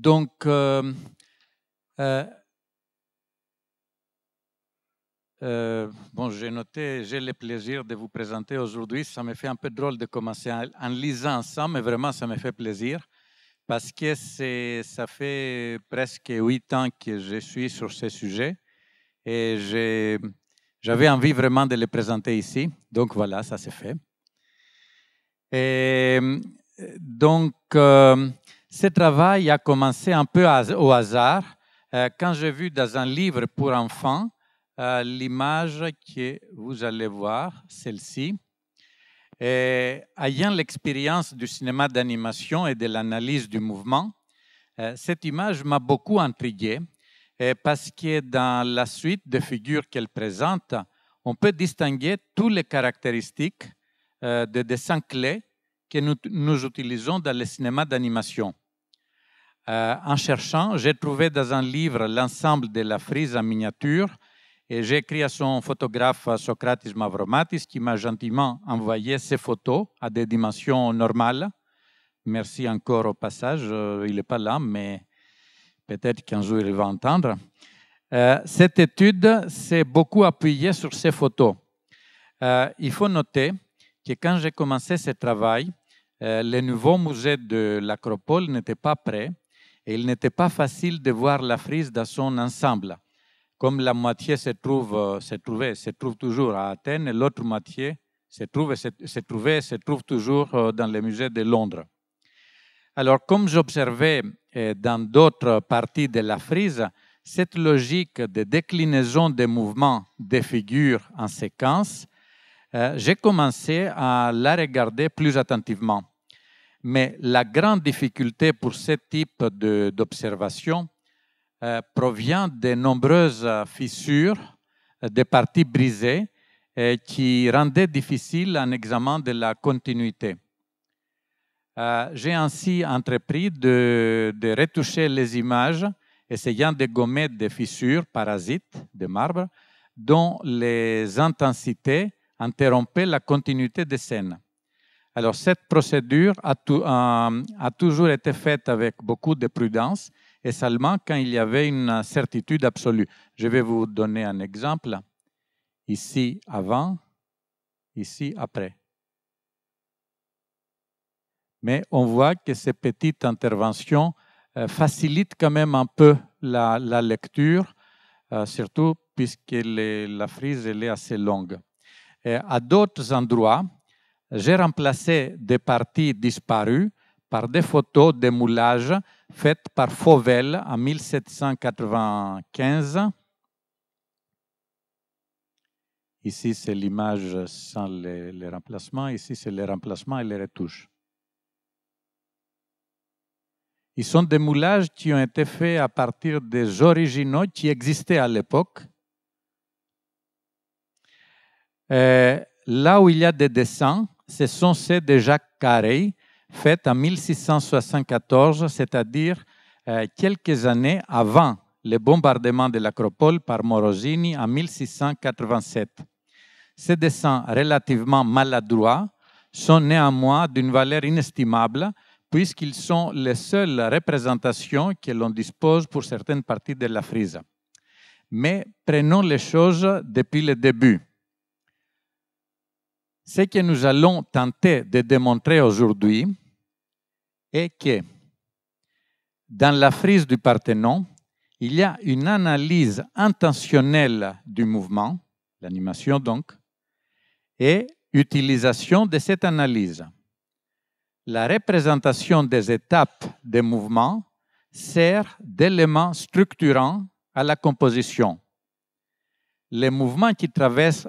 Donc, euh, euh, euh, bon, j'ai noté, j'ai le plaisir de vous présenter aujourd'hui. Ça me fait un peu drôle de commencer en, lisant ça, mais vraiment, ça me fait plaisir parce que ça fait presque huit ans que je suis sur ce sujet et j'avais envie vraiment de le présenter ici. Donc voilà, ça c'est fait. Et donc, ce travail a commencé un peu au hasard euh, quand j'ai vu dans un livre pour enfants euh, l'image que vous allez voir, celle-ci. ayant l'expérience du cinéma d'animation et de l'analyse du mouvement, euh, cette image m'a beaucoup intrigué parce que dans la suite de figures qu'elle présente, on peut distinguer toutes les caractéristiques des dessins clés que nous, nous utilisons dans le cinéma d'animation. Euh, en cherchant, j'ai trouvé dans un livre l'ensemble de la frise en miniature et j'ai écrit à son photographe Socrates Mavromatis qui m'a gentiment envoyé ces photos à des dimensions normales. Merci encore au passage, euh, il n'est pas là, mais peut-être qu'un jour il va entendre. Euh, cette étude s'est beaucoup appuyée sur ces photos. il faut noter que quand j'ai commencé ce travail, le nouveau musée de l'Acropole n'était pas prêt et il n'était pas facile de voir la frise dans son ensemble. Comme la moitié se, trouve, euh, se, trouvait, se trouve toujours à Athènes et l'autre moitié se, trouve, se, trouvait se trouve toujours euh, dans le musée de Londres. Alors, comme j'observais euh, dans d'autres parties de la frise, cette logique de déclinaison des mouvements des figures en séquence, j'ai commencé à la regarder plus attentivement. Mais la grande difficulté pour ce type d'observation euh, provient des nombreuses fissures, euh, des parties brisées, euh, qui rendaient difficile un examen de la continuité. J'ai ainsi entrepris de, de retoucher les images, essayant de gommer des fissures, parasites de marbre, dont les intensités interrompaient la continuité des scènes. Alors, cette procédure euh, a, toujours été faite avec beaucoup de prudence et seulement quand il y avait une certitude absolue. Je vais vous donner un exemple. Ici avant, ici après. Mais on voit que ces petites interventions euh, facilitent quand même un peu la, lecture, euh, surtout puisque la frise elle est assez longue. à d'autres endroits, j'ai remplacé des parties disparues par des photos de moulages faites par Fauvel en 1795. Ici, c'est l'image sans les, les, remplacements. Ici, c'est les remplacements et les retouches. Ils sont des moulages qui ont été faits à partir des originaux qui existaient à l'époque. Euh, là où il y a des dessins, ce sont ceux de Jacques Carré, faites en 1674, c'est-à-dire euh, quelques années avant le bombardement de l'Acropole par Morosini en 1687. Ces dessins relativement maladroits sont néanmoins d'une valeur inestimable puisqu'ils sont les seules représentations que l'on dispose pour certaines parties de la frise. Mais prenons les choses depuis le début. Ce que nous allons tenter de démontrer aujourd'hui est que dans la frise du Parthénon, il y a une analyse intentionnelle du mouvement, l'animation donc, et utilisation de cette analyse. La représentation des étapes des mouvements sert d'élément structurant à la composition le mouvement qui traverse,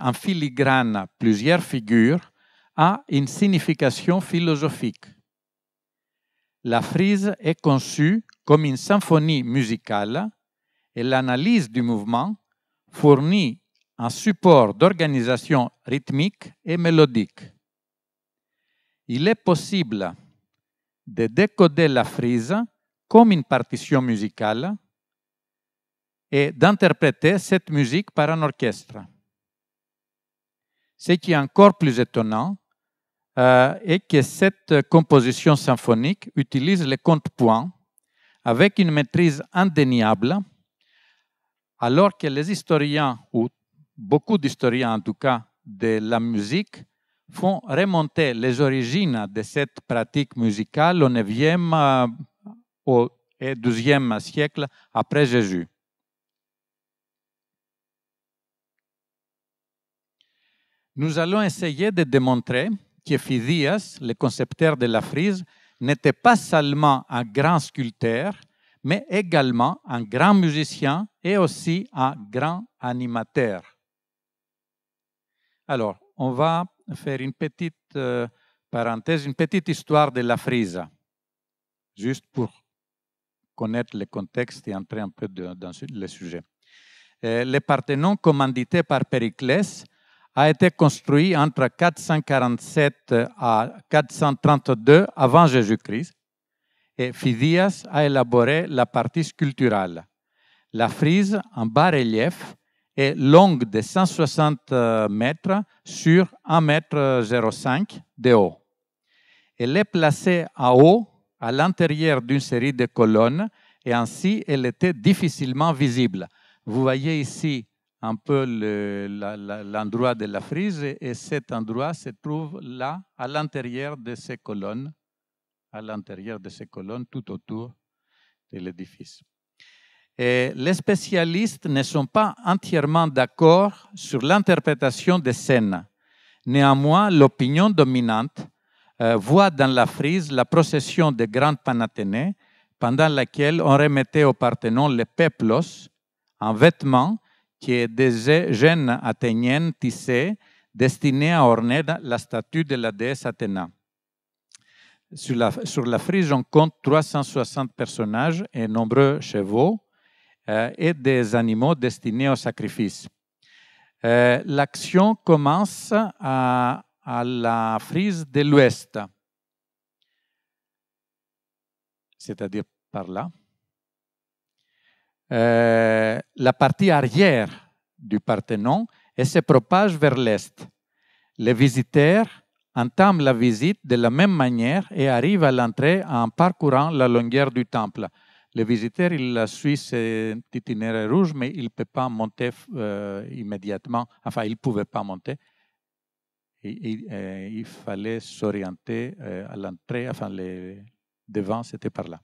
en filigrane plusieurs figures a une signification philosophique. La frise est conçue comme une symphonie musicale et l'analyse du mouvement fournit un support d'organisation rythmique et mélodique. Il est possible de décoder la frise comme une partition musicale et d'interpréter cette musique par un orchestre. Ce qui est encore plus étonnant euh, est que cette composition symphonique utilise les compte-points avec une maîtrise indéniable, alors que les historiens, ou beaucoup d'historiens en tout cas, de la musique, font remonter les origines de cette pratique musicale au 9e euh, et 12e siècle après Jésus. Nous allons essayer de démontrer que Phidias, le concepteur de la frise, n'était pas seulement un grand sculpteur, mais également un grand musicien et aussi un grand animateur. Alors, on va faire une petite euh, parenthèse, une petite histoire de la frise, juste pour connaître le contexte et entrer un peu dans le sujet. Euh, les le commandités par Périclès, a été construit entre 447 à 432 avant Jésus-Christ et Phidias a élaboré la partie sculpturale. La frise en bas-relief est longue de 160 euh, mètres sur 1,05 m de haut. Elle est placée en haut à l'intérieur d'une série de colonnes et ainsi elle était difficilement visible. Vous voyez ici un peu l'endroit de la frise et cet endroit se trouve là, à l'intérieur de ces colonnes, à l'intérieur de ces colonnes, tout autour de l'édifice. Et les spécialistes ne sont pas entièrement d'accord sur l'interprétation des scènes. Néanmoins, l'opinion dominante euh, voit dans la frise la procession des grandes Panathénées pendant laquelle on remettait au Parthénon les peplos en vêtements qui est des jeunes athéniennes tissées destinées à orner la statue de la déesse Athéna. Sur la, sur la frise, on compte 360 personnages et nombreux chevaux euh, et des animaux destinés au sacrifice. Euh, l'action commence à, à la frise de l'ouest, c'est-à-dire par là. Euh, la partie arrière du Parthénon et se propage vers l'est. Les visiteurs entament la visite de la même manière et arrivent à l'entrée en parcourant la longueur du temple. Les visiteurs il cet itinéraire rouge, mais il ne peut pas monter euh, immédiatement. Enfin, il ne pouvait pas monter. Euh, il fallait s'orienter à l'entrée. Enfin, le devant, c'était par là.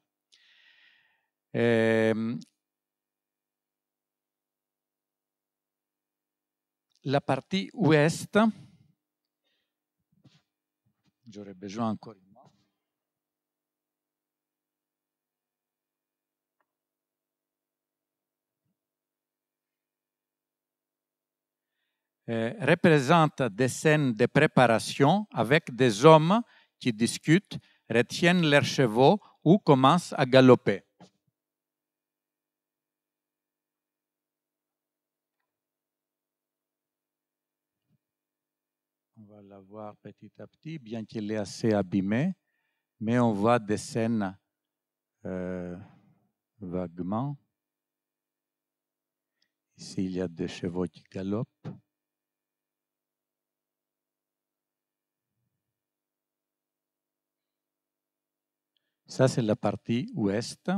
la partie ouest. J'aurais besoin encore euh, représente des scènes de préparation avec des hommes qui discutent, retiennent leurs chevaux ou commencent à galoper. petit à petit, bien qu'il est assez abîmé, mais on voit des scènes euh, vaguement. Ici, il y a des chevaux qui galopent. Ça, c'est la partie ouest.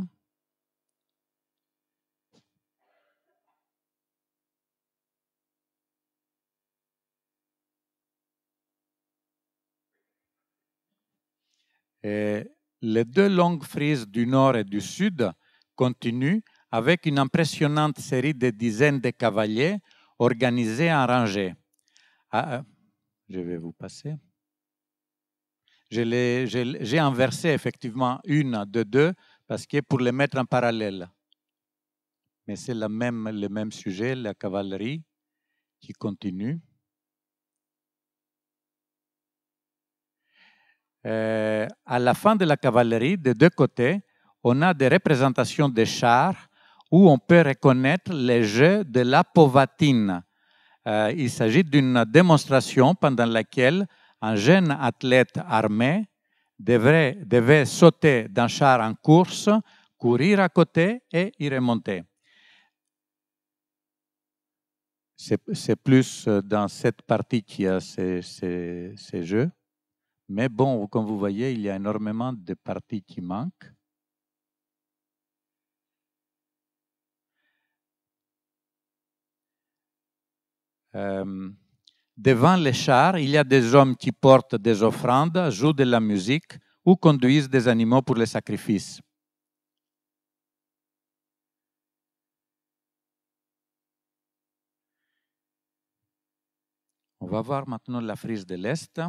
Et euh, les deux longues frises du nord et du sud continuent avec une impressionnante série de dizaines de cavaliers organisés en rangée. Ah, ah, je vais vous passer. J'ai inversé effectivement une de deux parce que pour les mettre en parallèle. Mais c'est même, le même sujet, la cavalerie qui continue. Euh, à la fin de la cavalerie, des deux côtés, on a des représentations de chars où on peut reconnaître les jeux de la povatine. Euh, il s'agit d'une démonstration pendant laquelle un jeune athlète armé devrait, devait sauter d'un char en course, courir à côté et y remonter. C'est plus dans cette partie qu'il y a ces jeux. Mais bon, comme vous voyez, il y a énormément de parties qui manquent. Euh, devant les chars, il y a des hommes qui portent des offrandes, jouent de la musique ou conduisent des animaux pour les sacrifices. On va voir maintenant la frise de l'Est.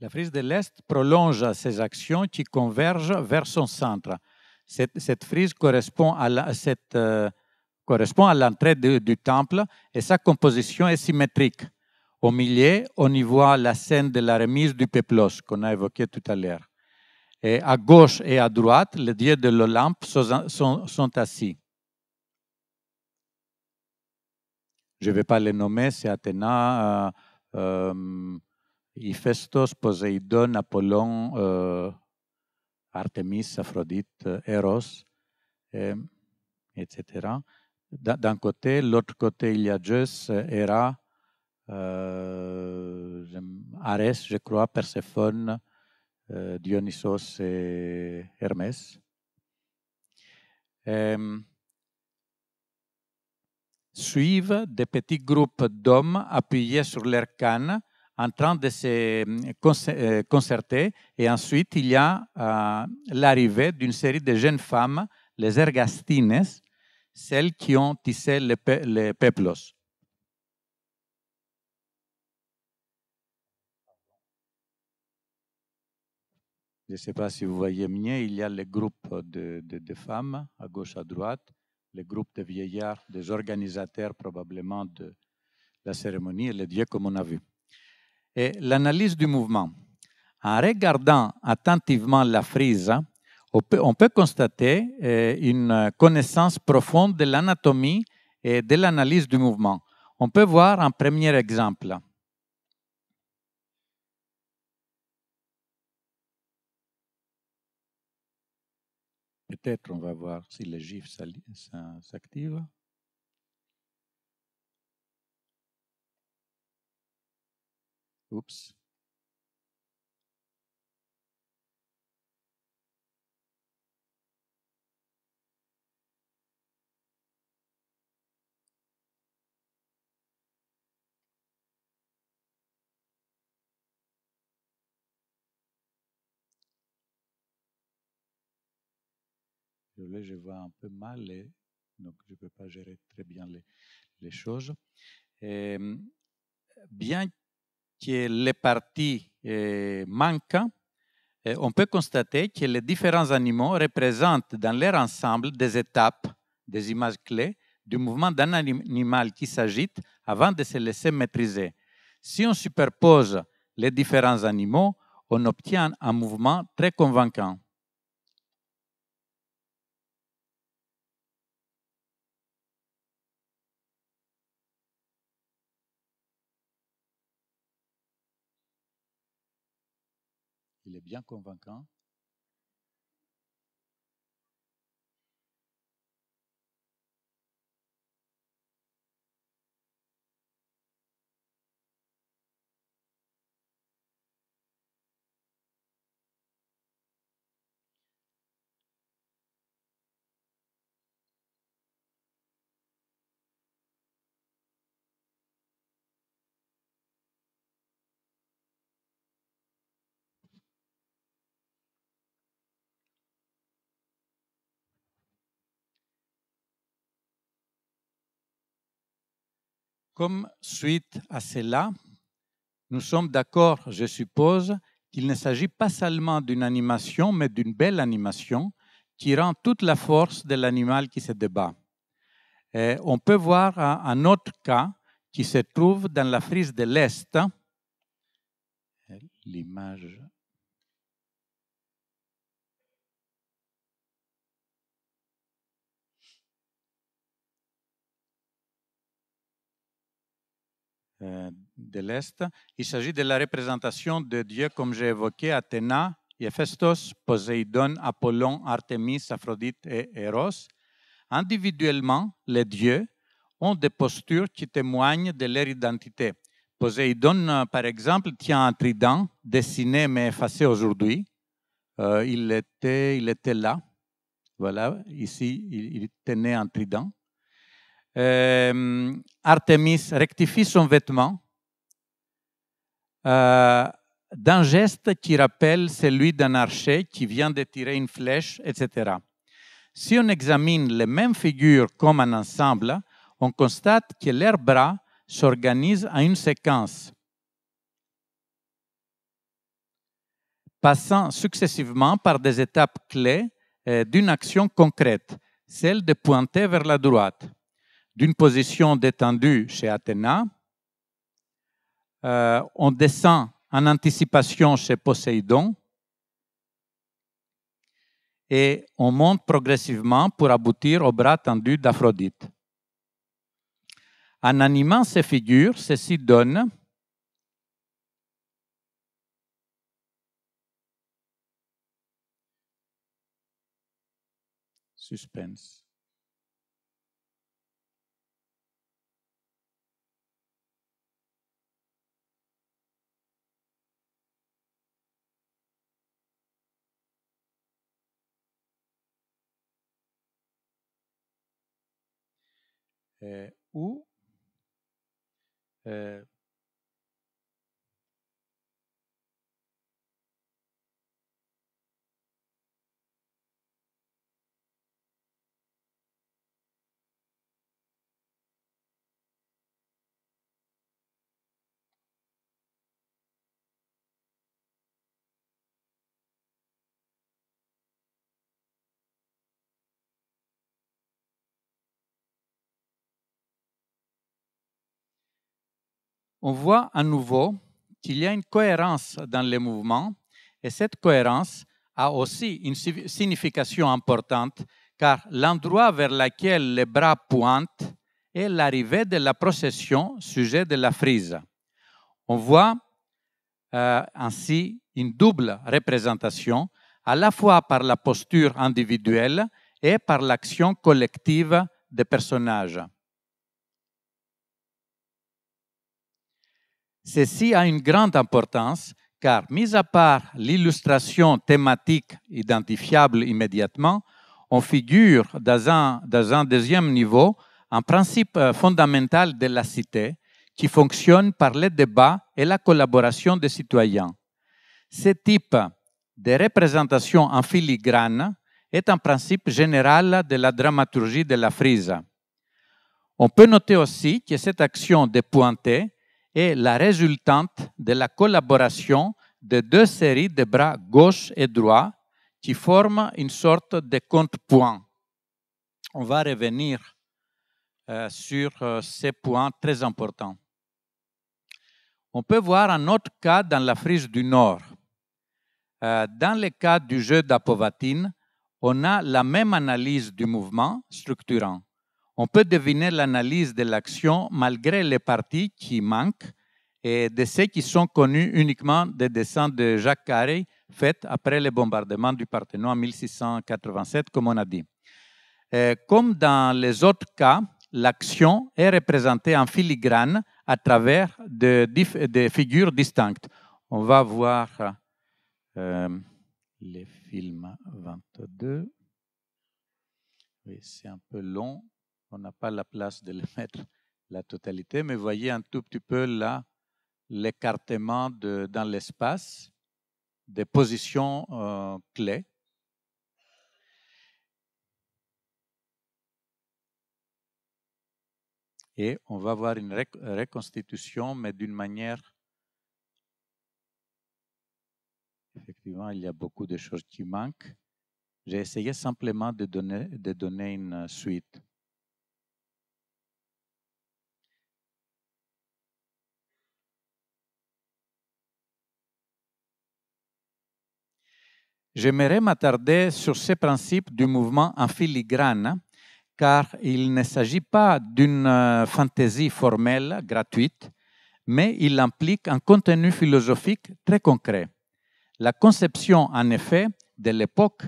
La frise de l'Est prolonge ses actions qui convergent vers son centre. Cette, frise correspond à euh, correspond à l'entrée du temple et sa composition est symétrique. Au milieu, on y voit la scène de la remise du peplos qu'on a évoquée tout à l'heure. Et à gauche et à droite, les dieux de l'Olympe sont, assis. Je ne vais pas les nommer, c'est Athéna, euh, euh, Hephaestos, Poseidon, Apollon, Artemis, Aphrodite, Eros, etc. D'un côté, l'autre côté, il y a Zeus, Hera, euh, Arès, je crois, Perséphone, Dionysos et Hermès. suivent des petits groupes d'hommes appuyés sur leur canne en train de se euh, euh, concerter. Et ensuite, il y a euh, l'arrivée d'une série de jeunes femmes, les ergastines, celles qui ont tissé les, peplos. Je ne sais pas si vous voyez mieux, il y a le groupe de, de, femmes à gauche, à droite, le groupe de vieillards, des organisateurs probablement de la cérémonie et les dieux comme on a vu l'analyse du mouvement. En regardant attentivement la frise, hein, on peut, on peut constater euh, une connaissance profonde de l'anatomie et de l'analyse du mouvement. On peut voir un premier exemple. Peut-être on va voir si le GIF s'active. Oups. je vois un peu mal, et donc je ne peux pas gérer très bien les, choses. Et, euh, bien qui les parties eh, manquent, eh, on peut constater que les différents animaux représentent dans leur ensemble des étapes, des images clés du mouvement d'un animal qui s'agite avant de se laisser maîtriser. Si on superpose les différents animaux, on obtient un mouvement très convaincant. il est bien convaincant. Comme suite à cela, nous sommes d'accord, je suppose, qu'il ne s'agit pas seulement d'une animation, mais d'une belle animation qui rend toute la force de l'animal qui se débat. on peut voir un autre cas qui se trouve dans la frise de l'Est. L'image Euh, de l'Est. Il s'agit de la représentation de dieux comme j'ai évoqué, Athéna, Héphaïstos, Poséidon, Apollon, Artemis, Aphrodite et Eros. Individuellement, les dieux ont des postures qui témoignent de leur identité. Poséidon, euh, par exemple, tient un trident dessiné mais effacé aujourd'hui. Euh, il, était, il était là. Voilà, ici, il tenait un trident. Euh, Artemis rectifie son vêtement euh, d'un geste qui rappelle celui d'un archer qui vient de tirer une flèche, etc. Si on examine les mêmes figures comme un ensemble, on constate que leurs bras s'organisent en une séquence, passant successivement par des étapes clés euh, d'une action concrète, celle de pointer vers la droite d'une position détendue chez Athéna. Euh, on descend en anticipation chez Poséidon et on monte progressivement pour aboutir au bras tendu d'Aphrodite. En animant ces figures, ceci donne suspense. é, o é, on voit à nouveau qu'il y a une cohérence dans les mouvements et cette cohérence a aussi une signification importante car l'endroit vers lequel les bras pointent est l'arrivée de la procession sujet de la frise. On voit euh, ainsi une double représentation, à la fois par la posture individuelle et par l'action collective des personnages. Ceci a une grande importance car, mis à part l'illustration thématique identifiable immédiatement, on figure dans un, deuxième niveau un principe euh, fondamental de la cité qui fonctionne par le débats et la collaboration des citoyens. Ce type de représentation en filigrane est un principe général de la dramaturgie de la frise. On peut noter aussi que cette action de pointer est la résultante de la collaboration de deux séries de bras gauche et droit qui forment une sorte de compte-point. On va revenir euh, sur euh, ces points très importants. On peut voir un autre cas dans la frise du Nord. Euh, dans le cas du jeu d'Apovatine, on a la même analyse du mouvement structurant on peut deviner l'analyse de l'action malgré les parties qui manquent et de celles qui sont connus uniquement des dessins de Jacques Carré faits après le bombardement du Parthénon en 1687, comme on a dit. Euh, comme dans les autres cas, l'action est représentée en filigrane à travers des figures distinctes. On va voir euh, les films 22. Oui, c'est un peu long on n'a pas la place de le mettre la totalité, mais voyez un tout petit peu là l'écartement dans l'espace des positions euh, clés. Et on va voir une reconstitution, mais d'une manière... Effectivement, il y a beaucoup de choses qui manquent. J'ai essayé simplement de donner, de donner une suite. J'aimerais m'attarder sur ces principes du mouvement en filigrane, car il ne s'agit pas d'une euh, fantaisie formelle gratuite, mais il implique un contenu philosophique très concret. La conception, en effet, de l'époque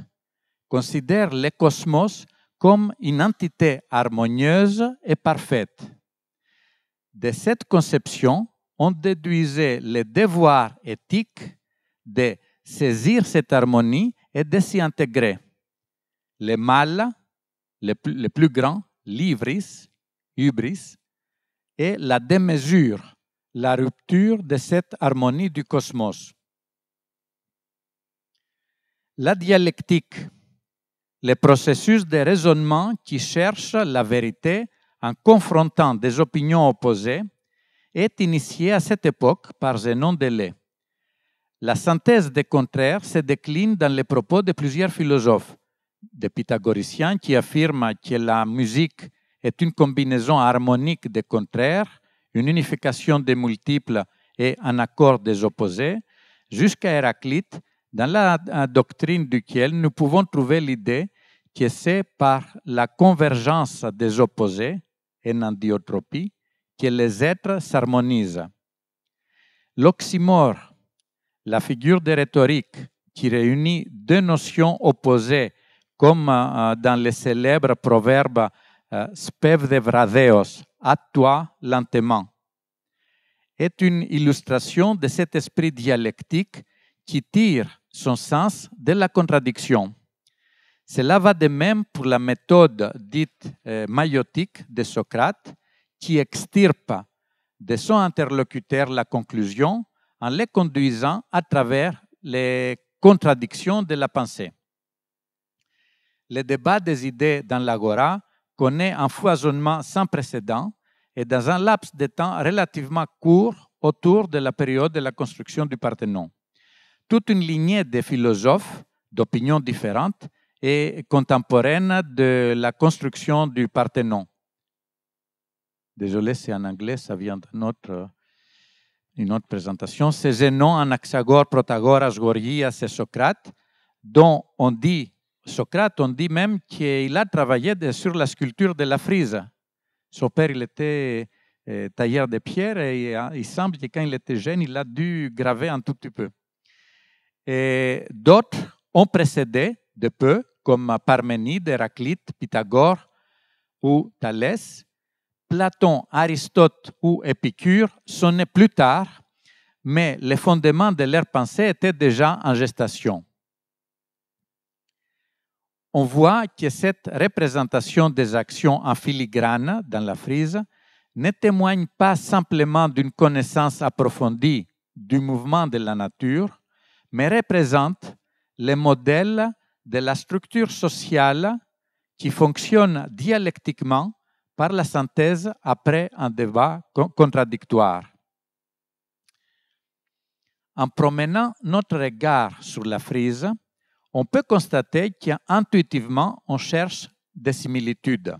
considère le cosmos comme une entité harmonieuse et parfaite. De cette conception, on déduisait les devoirs éthiques des saisir cette harmonie et de s'y intégrer. Les mâles, les plus, grand, grands, l'ivris, hubris, et la démesure, la rupture de cette harmonie du cosmos. La dialectique, le processus de raisonnement qui cherche la vérité en confrontant des opinions opposées, est initié à cette époque par Zénon Delay. La synthèse des contraires se décline dans les propos de plusieurs philosophes, des pythagoriciens qui affirment que la musique est une combinaison harmonique des contraires, une unification des multiples et un accord des opposés, jusqu'à Héraclite, dans la doctrine duquel nous pouvons trouver l'idée que c'est par la convergence des opposés, en endiotropie, que les êtres s'harmonisent. L'oxymore la figure de rhétorique qui réunit deux notions opposées, comme euh, dans le célèbre proverbe euh, Spev de Vradeos, à toi lentement, est une illustration de cet esprit dialectique qui tire son sens de la contradiction. Cela va de même pour la méthode dite euh, maïotique de Socrate, qui extirpe de son interlocuteur la conclusion en les conduisant à travers les contradictions de la pensée. Le débat des idées dans l'agora connaît un foisonnement sans précédent et dans un laps de temps relativement court autour de la période de la construction du Parthénon. Toute une lignée de philosophes d'opinions différentes et contemporaines de la construction du Parthénon. Désolé, c'est en anglais, ça vient d'un autre euh, une autre présentation, c'est Zénon, Anaxagore, Protagoras, Gorgias et Socrate, dont on dit, Socrate, on dit même qu'il a travaillé sur la sculpture de la frise. Son père, il était euh, tailleur de pierre et euh, il semble que quand il était jeune, il a dû graver un tout petit peu. Et d'autres ont précédé de peu, comme Parménide, Héraclite, Pythagore ou Thalès, Platon, Aristote ou Épicure sont plus tard, mais les fondements de leur pensée étaient déjà en gestation. On voit que cette représentation des actions en filigrane dans la frise ne témoigne pas simplement d'une connaissance approfondie du mouvement de la nature, mais représente le modèle de la structure sociale qui fonctionne dialectiquement par la synthèse après un débat contradictoire. En promenant notre regard sur la frise, on peut constater qu'intuitivement, on cherche des similitudes.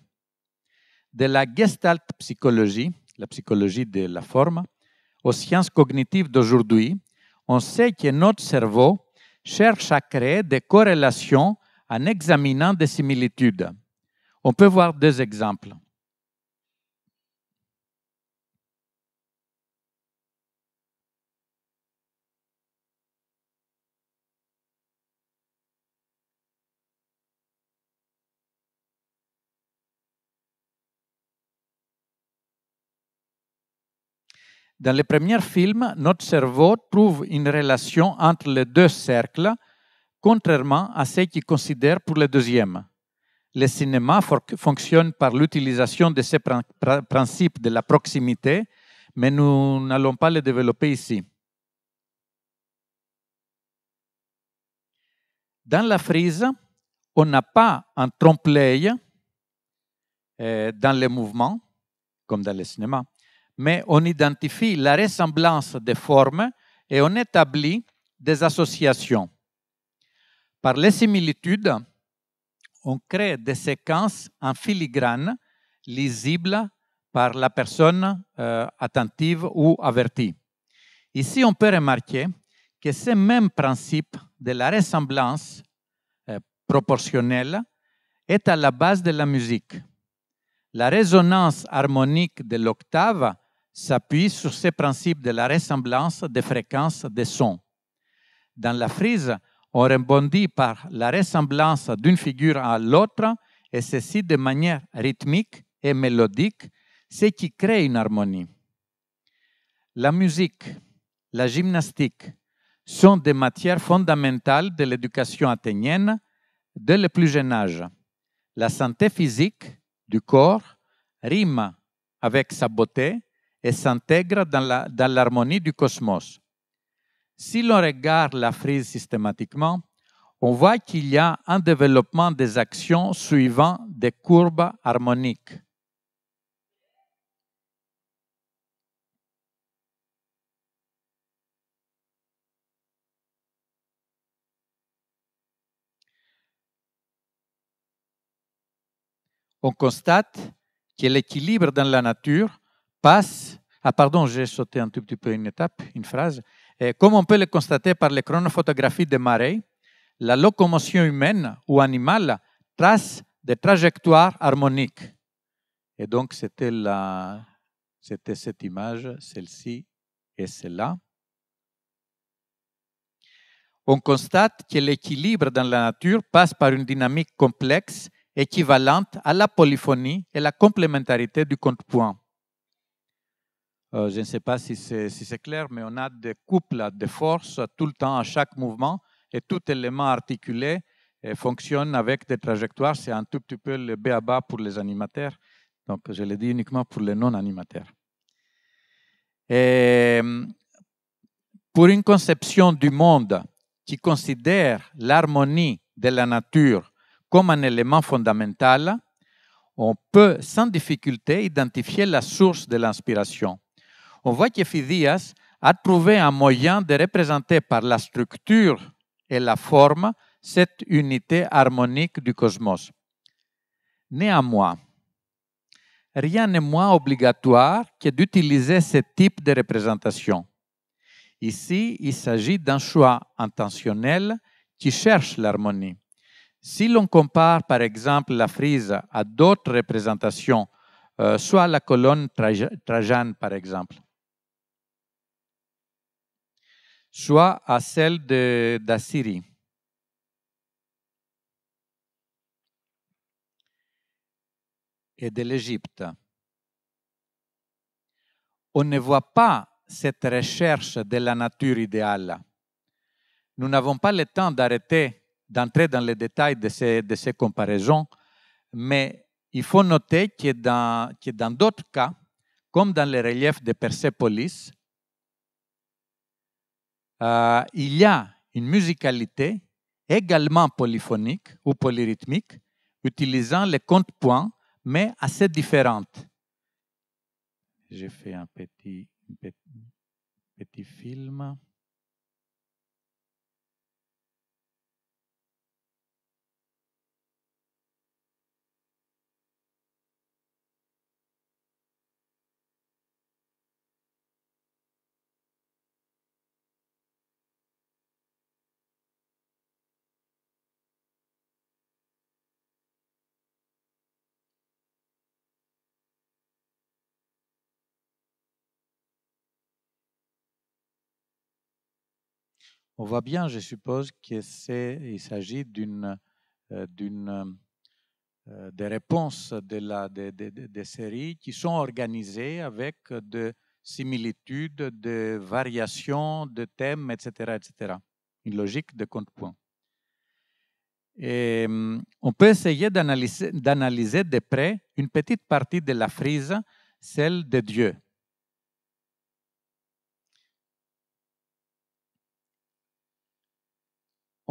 De la gestalt psychologie, la psychologie de la forme, aux sciences cognitives d'aujourd'hui, on sait que notre cerveau cherche à créer des corrélations en examinant des similitudes. On peut voir deux exemples. Dans le premier film, notre cerveau trouve une relation entre les deux cercles, contrairement à ce qu'il considère pour le deuxième. Le cinéma fonctionne par l'utilisation de ces principes de la proximité, mais nous n'allons pas les développer ici. Dans la frise, on n'a pas un trompe-l'œil euh, dans les mouvements, comme dans le cinéma mais on identifie la ressemblance des formes et on établit des associations. Par les similitudes, on crée des séquences en filigrane lisibles par la personne euh, attentive ou avertie. Ici, on peut remarquer que ce même principe de la ressemblance euh, proportionnelle est à la base de la musique. La résonance harmonique de l'octave s'appuie sur ces principes de la ressemblance des fréquences des sons. Dans la frise, on rebondit par la ressemblance d'une figure à l'autre, et ceci de manière rythmique et mélodique, ce qui crée une harmonie. La musique, la gymnastique sont des matières fondamentales de l'éducation athénienne dès le plus jeune âge. La santé physique du corps rime avec sa beauté et s'intègre dans l'harmonie du cosmos. Si l'on regarde la frise systématiquement, on voit qu'il y a un développement des actions suivant des courbes harmoniques. On constate que l'équilibre dans la nature passe. Ah, pardon, j'ai sauté un tout petit peu une étape, une phrase. Et eh, comme on peut le constater par les chronophotographies de marées, la locomotion humaine ou animale trace des trajectoires harmoniques. Et donc, c'était, la, c'était cette image, celle-ci et celle-là. On constate que l'équilibre dans la nature passe par une dynamique complexe équivalente à la polyphonie et la complémentarité du contrepoint. Euh, je ne sais pas si c'est clair, mais on a des couples de forces tout le temps à chaque mouvement et tout élément articulé euh, fonctionne avec des trajectoires. C'est un tout petit peu le B à bas pour les animateurs. Donc, je le dis uniquement pour les non-animateurs. Euh, pour une conception du monde qui considère l'harmonie de la nature comme un élément fondamental, on peut sans difficulté identifier la source de l'inspiration on voit que Phidias a trouvé un moyen de représenter par la structure et la forme cette unité harmonique du cosmos. Néanmoins, rien n'est moins obligatoire que d'utiliser ce type de représentation. Ici, il s'agit d'un choix intentionnel qui cherche l'harmonie. Si l'on compare par exemple la frise à d'autres représentations, euh, soit la colonne Trajane par exemple, soit à celle de d'Assyrie. et de l'Égypte. On ne voit pas cette recherche de la nature idéale. Nous n'avons pas le temps d'arrêter, d'entrer dans les détails de ces, comparaisons, mais il faut noter que dans, dans d'autres cas, comme dans les reliefs de Persépolis, euh, il y a une musicalité également polyphonique ou polyrythmique, utilisant les comptes-points, mais assez différentes. J'ai fait un petit film. On voit bien, je suppose, qu'il s'agit d'une euh, euh, euh, des réponses de, la, séries qui sont organisées avec des similitudes, des variations de thèmes, etc., etc. Une logique de compte-point. Hum, on peut essayer d'analyser de près une petite partie de la frise, celle de Dieu,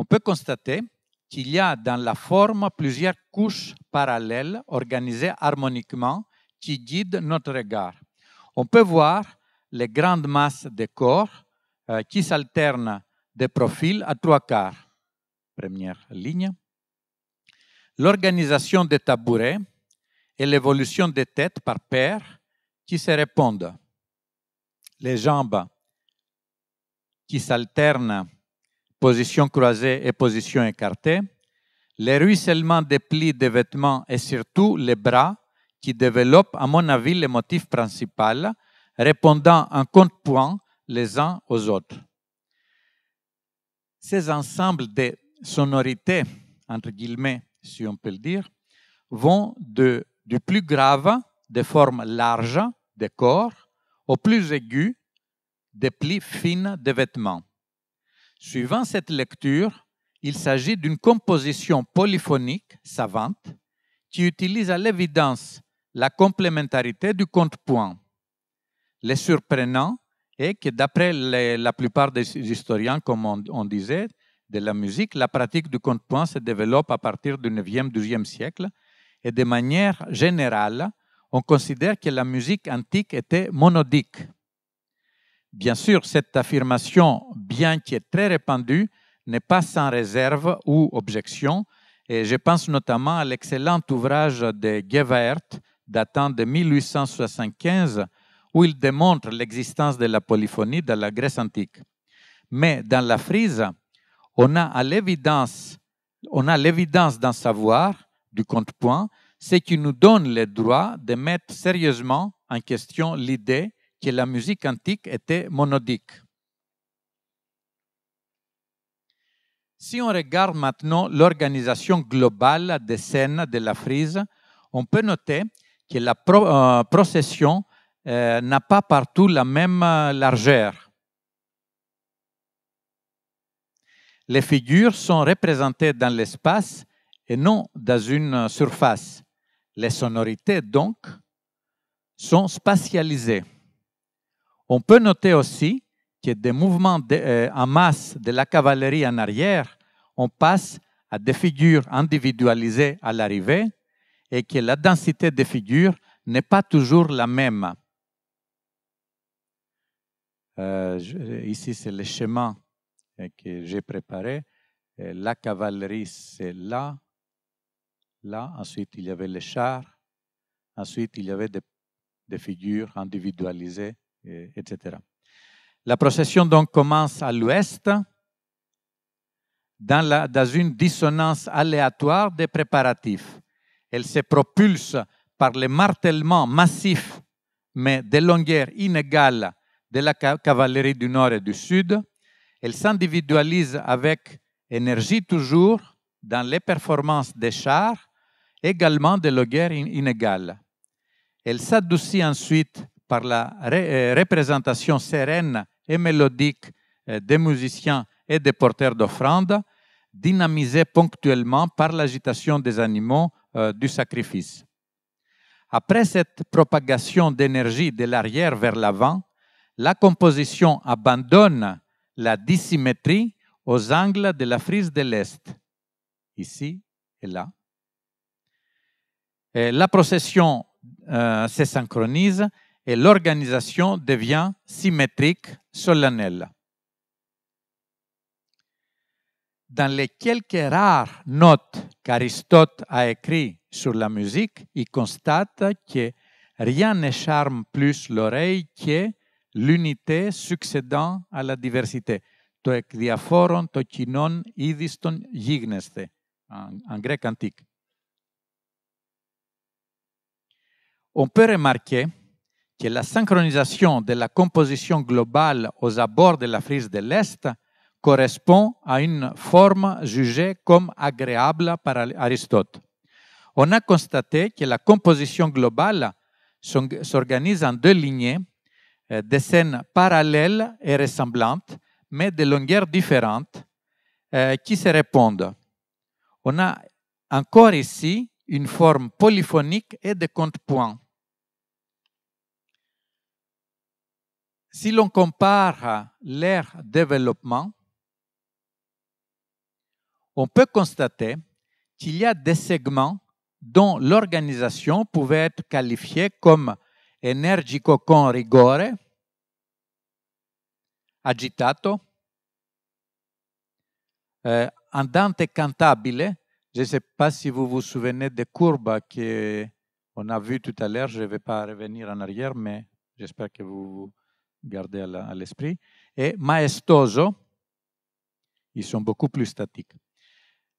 on peut constater qu'il y a dans la forme plusieurs couches parallèles organisées harmoniquement qui guident notre regard. On peut voir les grandes masses de corps euh, qui s'alternent de profil à trois quarts. Première ligne. L'organisation des tabourets et l'évolution des têtes par paires qui se répondent. Les jambes qui s'alternent position croisée et position écartée, les ruissellement des plis des vêtements et surtout les bras qui développent, à mon avis, le motif principal, répondant en contrepoint les uns aux autres. Ces ensembles de sonorités, entre guillemets, si on peut le dire, vont de, du plus grave, des formes larges des corps, au plus aigu, des plis fines des vêtements. Suivant cette lecture, il s'agit d'une composition polyphonique savante qui utilise à l'évidence la complémentarité du compte-point. Le surprenant est que d'après la plupart des historiens, comme on, disait, de la musique, la pratique du compte-point se développe à partir du 9e, 12e siècle et de manière générale, on considère que la musique antique était monodique, Bien sûr, cette affirmation, bien qu'elle soit très répandue, n'est pas sans réserve ou objection, et je pense notamment à l'excellent ouvrage de Gevaert, datant de 1875, où il démontre l'existence de la polyphonie dans la Grèce antique. Mais dans la frise, on a l'évidence, on a l'évidence d'un savoir, du contrepoint, ce qui nous donne le droit de mettre sérieusement en question l'idée que la musique antique était monodique. Si on regarde maintenant l'organisation globale des scènes de la frise, on peut noter que la euh, procession euh, n'a pas partout la même euh, largeur. Les figures sont représentées dans l'espace et non dans une surface. Les sonorités, donc, sont spatialisées. On peut noter aussi que des mouvements euh, en masse de la cavalerie en arrière, on passe à des figures individualisées à l'arrivée et que la densité des figures n'est pas toujours la même. Euh, ici, c'est le schéma euh, que j'ai préparé. La cavalerie, c'est là. Là, ensuite, il y avait les chars. Ensuite, il y avait des figures individualisées eh, etc. La procession donc commence à l'ouest, dans, une dissonance aléatoire des préparatifs. Elle se propulse par le martèlement massif, mais de longueur inégales de la cavalerie du Nord et du Sud. Elle s'individualise avec énergie toujours dans les performances des chars, également de longueur inégales Elle s'adoucit ensuite par la euh, représentation sereine et mélodique euh, des musiciens et des porteurs d'offrandes, dynamisée ponctuellement par l'agitation des animaux euh, du sacrifice. Après cette propagation d'énergie de l'arrière vers l'avant, la composition abandonne la dissymétrie aux angles de la frise de l'Est, ici et là. la procession se synchronise et l'organisation devient symétrique, solennelle. Dans les quelques rares notes qu'Aristote a écrites sur la musique, il constate que rien ne charme plus l'oreille que l'unité succédant à la diversité. Το εκ διαφόρων το κοινών En grec antique. On peut remarquer que la synchronisation de la composition globale aux abords de la frise de l'Est correspond à une forme jugée comme agréable par Aristote. On a constaté que la composition globale s'organise en deux lignées, euh, des scènes parallèles et ressemblantes, mais de longueurs différentes, euh, qui se répondent. On a encore ici une forme polyphonique et de compte si l'on compare leur développement, on peut constater qu'il y a des segments dont l'organisation pouvait être qualifiée comme energico con rigore, agitato, euh, andante cantabile. Je ne sais pas si vous vous souvenez des courbes qu'on a vues tout à l'heure. Je ne vais pas revenir en arrière, mais j'espère que vous gardez à l'esprit, et maestoso, ils sont beaucoup plus statiques.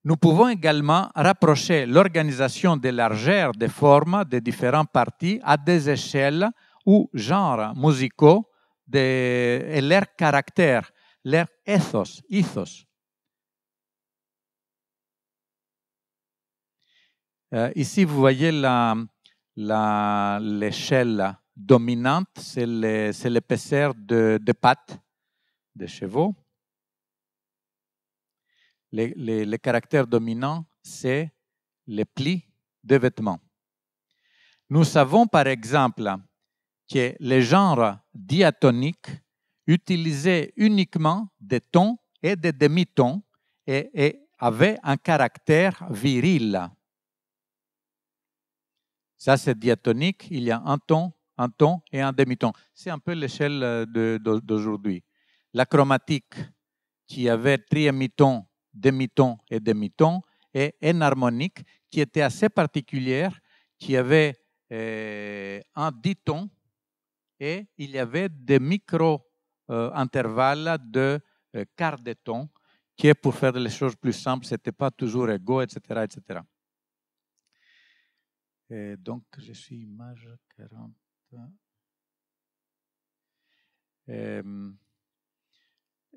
Nous pouvons également rapprocher l'organisation des largeurs des formes des différents parties à des échelles ou genres musicaux et leur caractère, leur ethos, ethos. Euh, ici, vous voyez l'échelle dominante, c'est l'épaisseur de, de pattes des chevaux. Le, caractère dominant, c'est les plis des vêtements. Nous savons par exemple que les genres diatoniques utilisaient uniquement des tons et des demi-tons et, et avaient un caractère viril. Ça, c'est diatonique, il y a un ton un ton et un demi-ton. C'est un peu l'échelle euh, d'aujourd'hui. La chromatique, qui avait tri-emi-ton, demi-ton et demi-ton, et harmonique, qui était assez particulière, qui avait euh, un un ton et il y avait des micro-intervalles euh, de quart de ton, qui est pour faire les choses plus simples, c'était pas toujours égaux, etc. etc. donc, je suis image 40. Euh,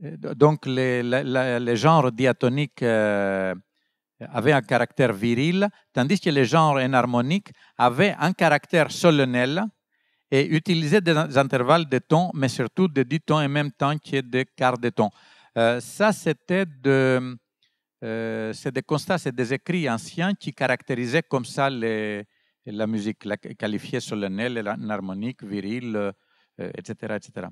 euh, donc les, genres diatoniques euh, avaient un caractère viril, tandis que les genres enharmoniques avaient un caractère solennel et utilisaient des intervalles de ton, mais surtout de dix tons et même temps que des quarts de tons. ça, c'était des constats, c'est des écrits anciens qui caractérisaient comme ça les, la musique qualifiée solennelle, harmonique, virile, euh, euh, etc. etc.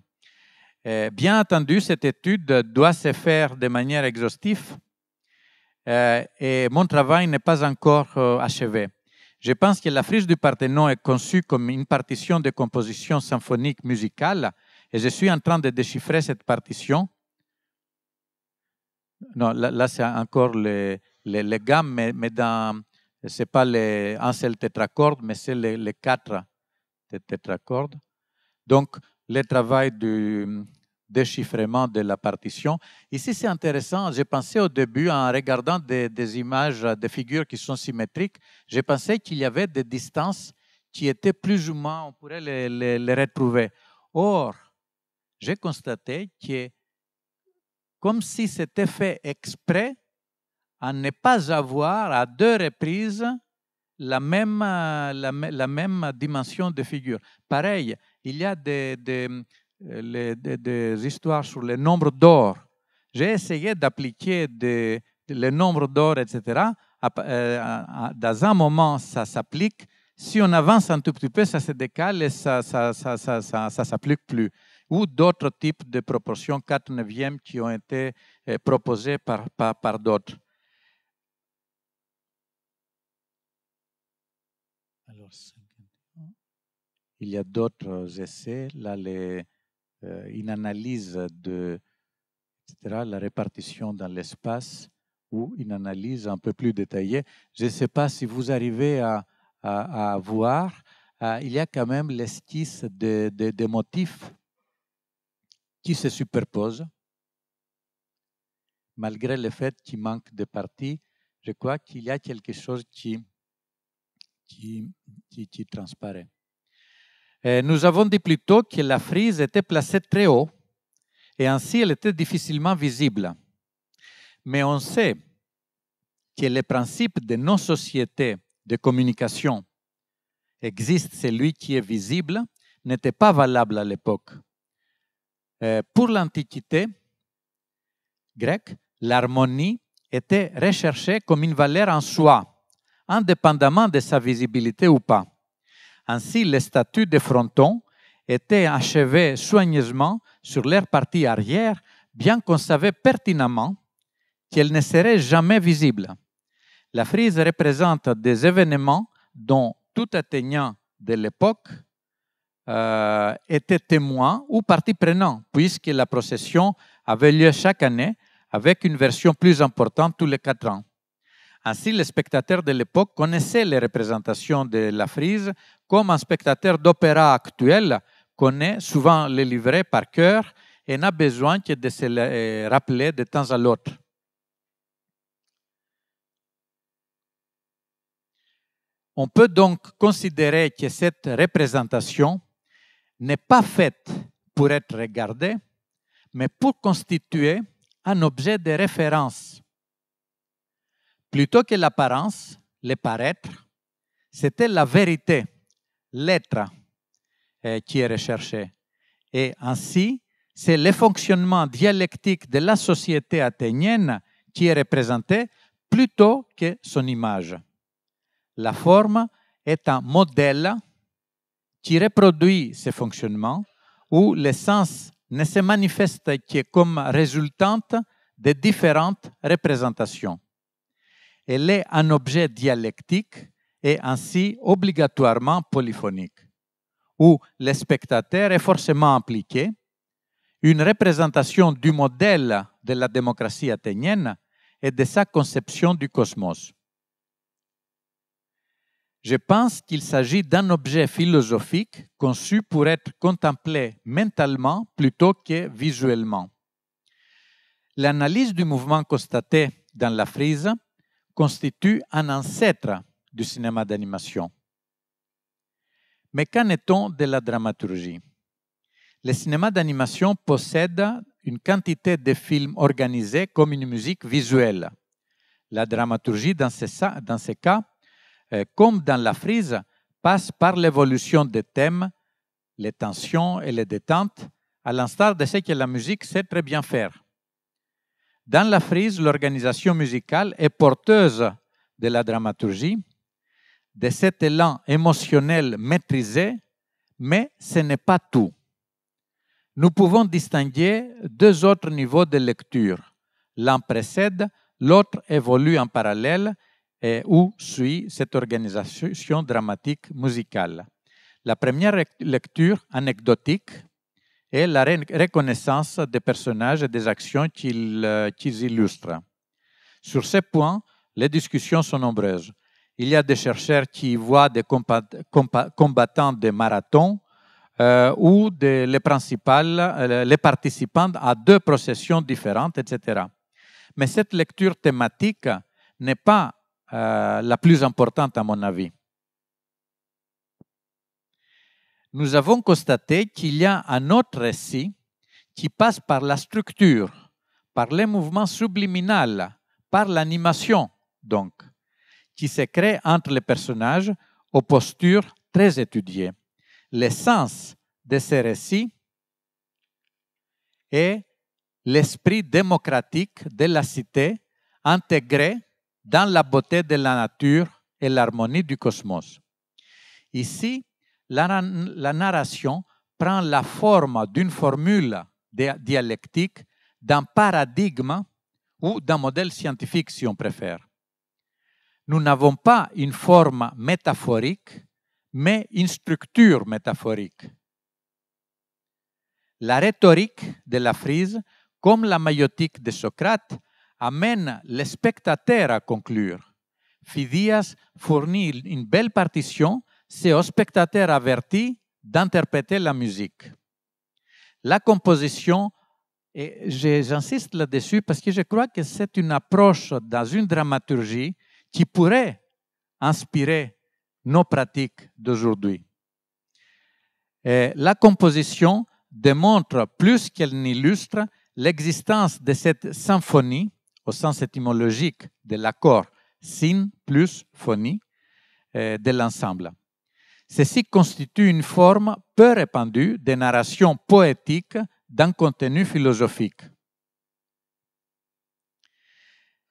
Euh, bien entendu, cette étude doit se faire de manière exhaustive et mon travail n'est pas encore achevé. Je pense que la friche du Parthénon est conçue comme une partition de composition symphonique musicale et je suis en train de déchiffrer cette partition. Non, là, c'est encore les, gammes, mais, mais dans, ce n'est pas les, un seul tétracorde, mais c'est les, les quatre tétracordes. Donc, le travail du déchiffrement de la partition. Ici, c'est intéressant. J'ai pensé au début, en regardant des, images, des figures qui sont symétriques, j'ai pensé qu'il y avait des distances qui étaient plus ou moins, on pourrait les retrouver. Or, j'ai constaté que, comme si c'était fait exprès, à ne pas avoir à deux reprises la même, euh, la, même dimension de figure. Pareil, il y a des, des, euh, des, histoires sur le nombre d'or. J'ai essayé d'appliquer le nombre d'or, etc. Euh, dans un moment, ça s'applique. Si on avance un tout petit peu, ça se décale et ça ne ça, ça, ça, ça s'applique plus ou d'autres types de proportions 4 neuvièmes qui ont été proposées par, par, par d'autres. il y a d'autres euh, essais, là, euh, une analyse de la répartition dans l'espace ou une analyse un peu plus détaillée. Je ne sais pas si vous arrivez à, voir, euh, il y a quand même l'esquisse des de, motifs qui se superposent, malgré le fait qu'il manque de parties. Je crois qu'il y a quelque chose qui, qui, qui transparaît. Euh, nous avons dit plus tôt que la frise était placée très haut et ainsi elle était difficilement visible. Mais on sait que le principe de nos sociétés de communication existe, celui qui est visible, n'était pas valable à l'époque. Euh, pour l'Antiquité grecque, l'harmonie était recherchée comme une valeur en soi, indépendamment de sa visibilité ou pas. Ainsi, les statues des frontons étaient achevées soigneusement sur leur partie arrière, bien qu'on savait pertinemment qu'elles ne seraient jamais visibles. La frise représente des événements dont tout atteignant de l'époque euh, était témoin ou partie prenante, puisque la procession avait lieu chaque année avec une version plus importante tous les quatre ans. Ainsi, les spectateurs de l'époque connaissaient les représentations de la frise comme un spectateur d'opéra actuel connaît souvent les livrets par cœur et n'a besoin que de se les euh, rappeler de temps à l'autre. On peut donc considérer que cette représentation n'est pas faite pour être regardée, mais pour constituer un objet de référence Plutôt que l'apparence, le paraître, c'était la vérité, l'être euh, qui est recherché. Et ainsi, c'est le fonctionnement dialectique de la société athénienne qui est représenté plutôt que son image. La forme est un modèle qui reproduit ce fonctionnement où le sens ne se manifeste que comme résultante des différentes représentations elle est un objet dialectique et ainsi obligatoirement polyphonique, où le spectateur est forcément impliqué, une représentation du modèle de la démocratie athénienne et de sa conception du cosmos. Je pense qu'il s'agit d'un objet philosophique conçu pour être contemplé mentalement plutôt que visuellement. L'analyse du mouvement constaté dans la frise constitue un ancêtre du cinéma d'animation. Mais qu'en est-on de la dramaturgie Le cinéma d'animation possède une quantité de films organisés comme une musique visuelle. La dramaturgie, dans ce, cas, euh, comme dans la frise, passe par l'évolution des thèmes, les tensions et les détentes, à l'instar de ce que la musique sait très bien faire. Dans la frise, l'organisation musicale est porteuse de la dramaturgie, de cet élan émotionnel maîtrisé, mais ce n'est pas tout. Nous pouvons distinguer deux autres niveaux de lecture. L'un précède, l'autre évolue en parallèle et où suit cette organisation dramatique musicale. La première lecture anecdotique et la reconnaissance des personnages et des actions euh, qu'ils illustrent. Sur ces points, les discussions sont nombreuses. Il y a des chercheurs qui voient des combattants de marathons euh, ou les, principales, euh, les participants à deux processions différentes, etc. Mais cette lecture thématique n'est pas la plus importante à mon avis. nous avons constaté qu'il y a un autre récit qui passe par la structure, par les mouvements subliminaux, par l'animation, donc, qui se crée entre les personnages aux postures très étudiées. L'essence de ces récits est l'esprit démocratique de la cité intégré dans la beauté de la nature et l'harmonie du cosmos. Ici, la, narration prend la forme d'une formule dialectique, d'un paradigme ou d'un modèle scientifique, si on préfère. Nous n'avons pas une forme métaphorique, mais une structure métaphorique. La rhétorique de la frise, comme la maïotique de Socrate, amène les spectateurs à conclure. Phidias fournit une belle partition c'est au spectateur averti d'interpréter la musique. La composition, et j'insiste là-dessus parce que je crois que c'est une approche dans une dramaturgie qui pourrait inspirer nos pratiques d'aujourd'hui. La composition démontre plus qu'elle n'illustre l'existence de cette symphonie au sens étymologique de l'accord sin plus phonie euh, de l'ensemble. Ceci constitue une forme peu répandue de narration poétique d'un contenu philosophique.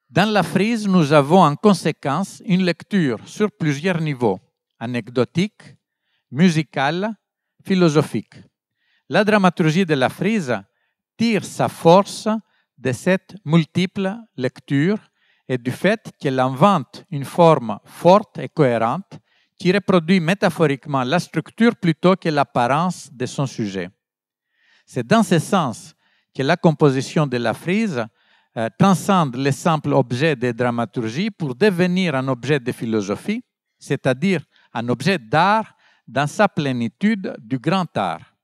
Dans la frise, nous avons en conséquence une lecture sur plusieurs niveaux, anecdotique, musicale, philosophique. La dramaturgie de la frise tire sa force de cette multiple lecture et du fait qu'elle invente une forme forte et cohérente qui reproduit métaphoriquement la structure plutôt que l'apparence de son sujet. C'est dans ce sens que la composition de la frise euh, transcende les simples objets de dramaturgie pour devenir un objet de philosophie, c'est-à-dire un objet d'art dans sa plénitude du grand art.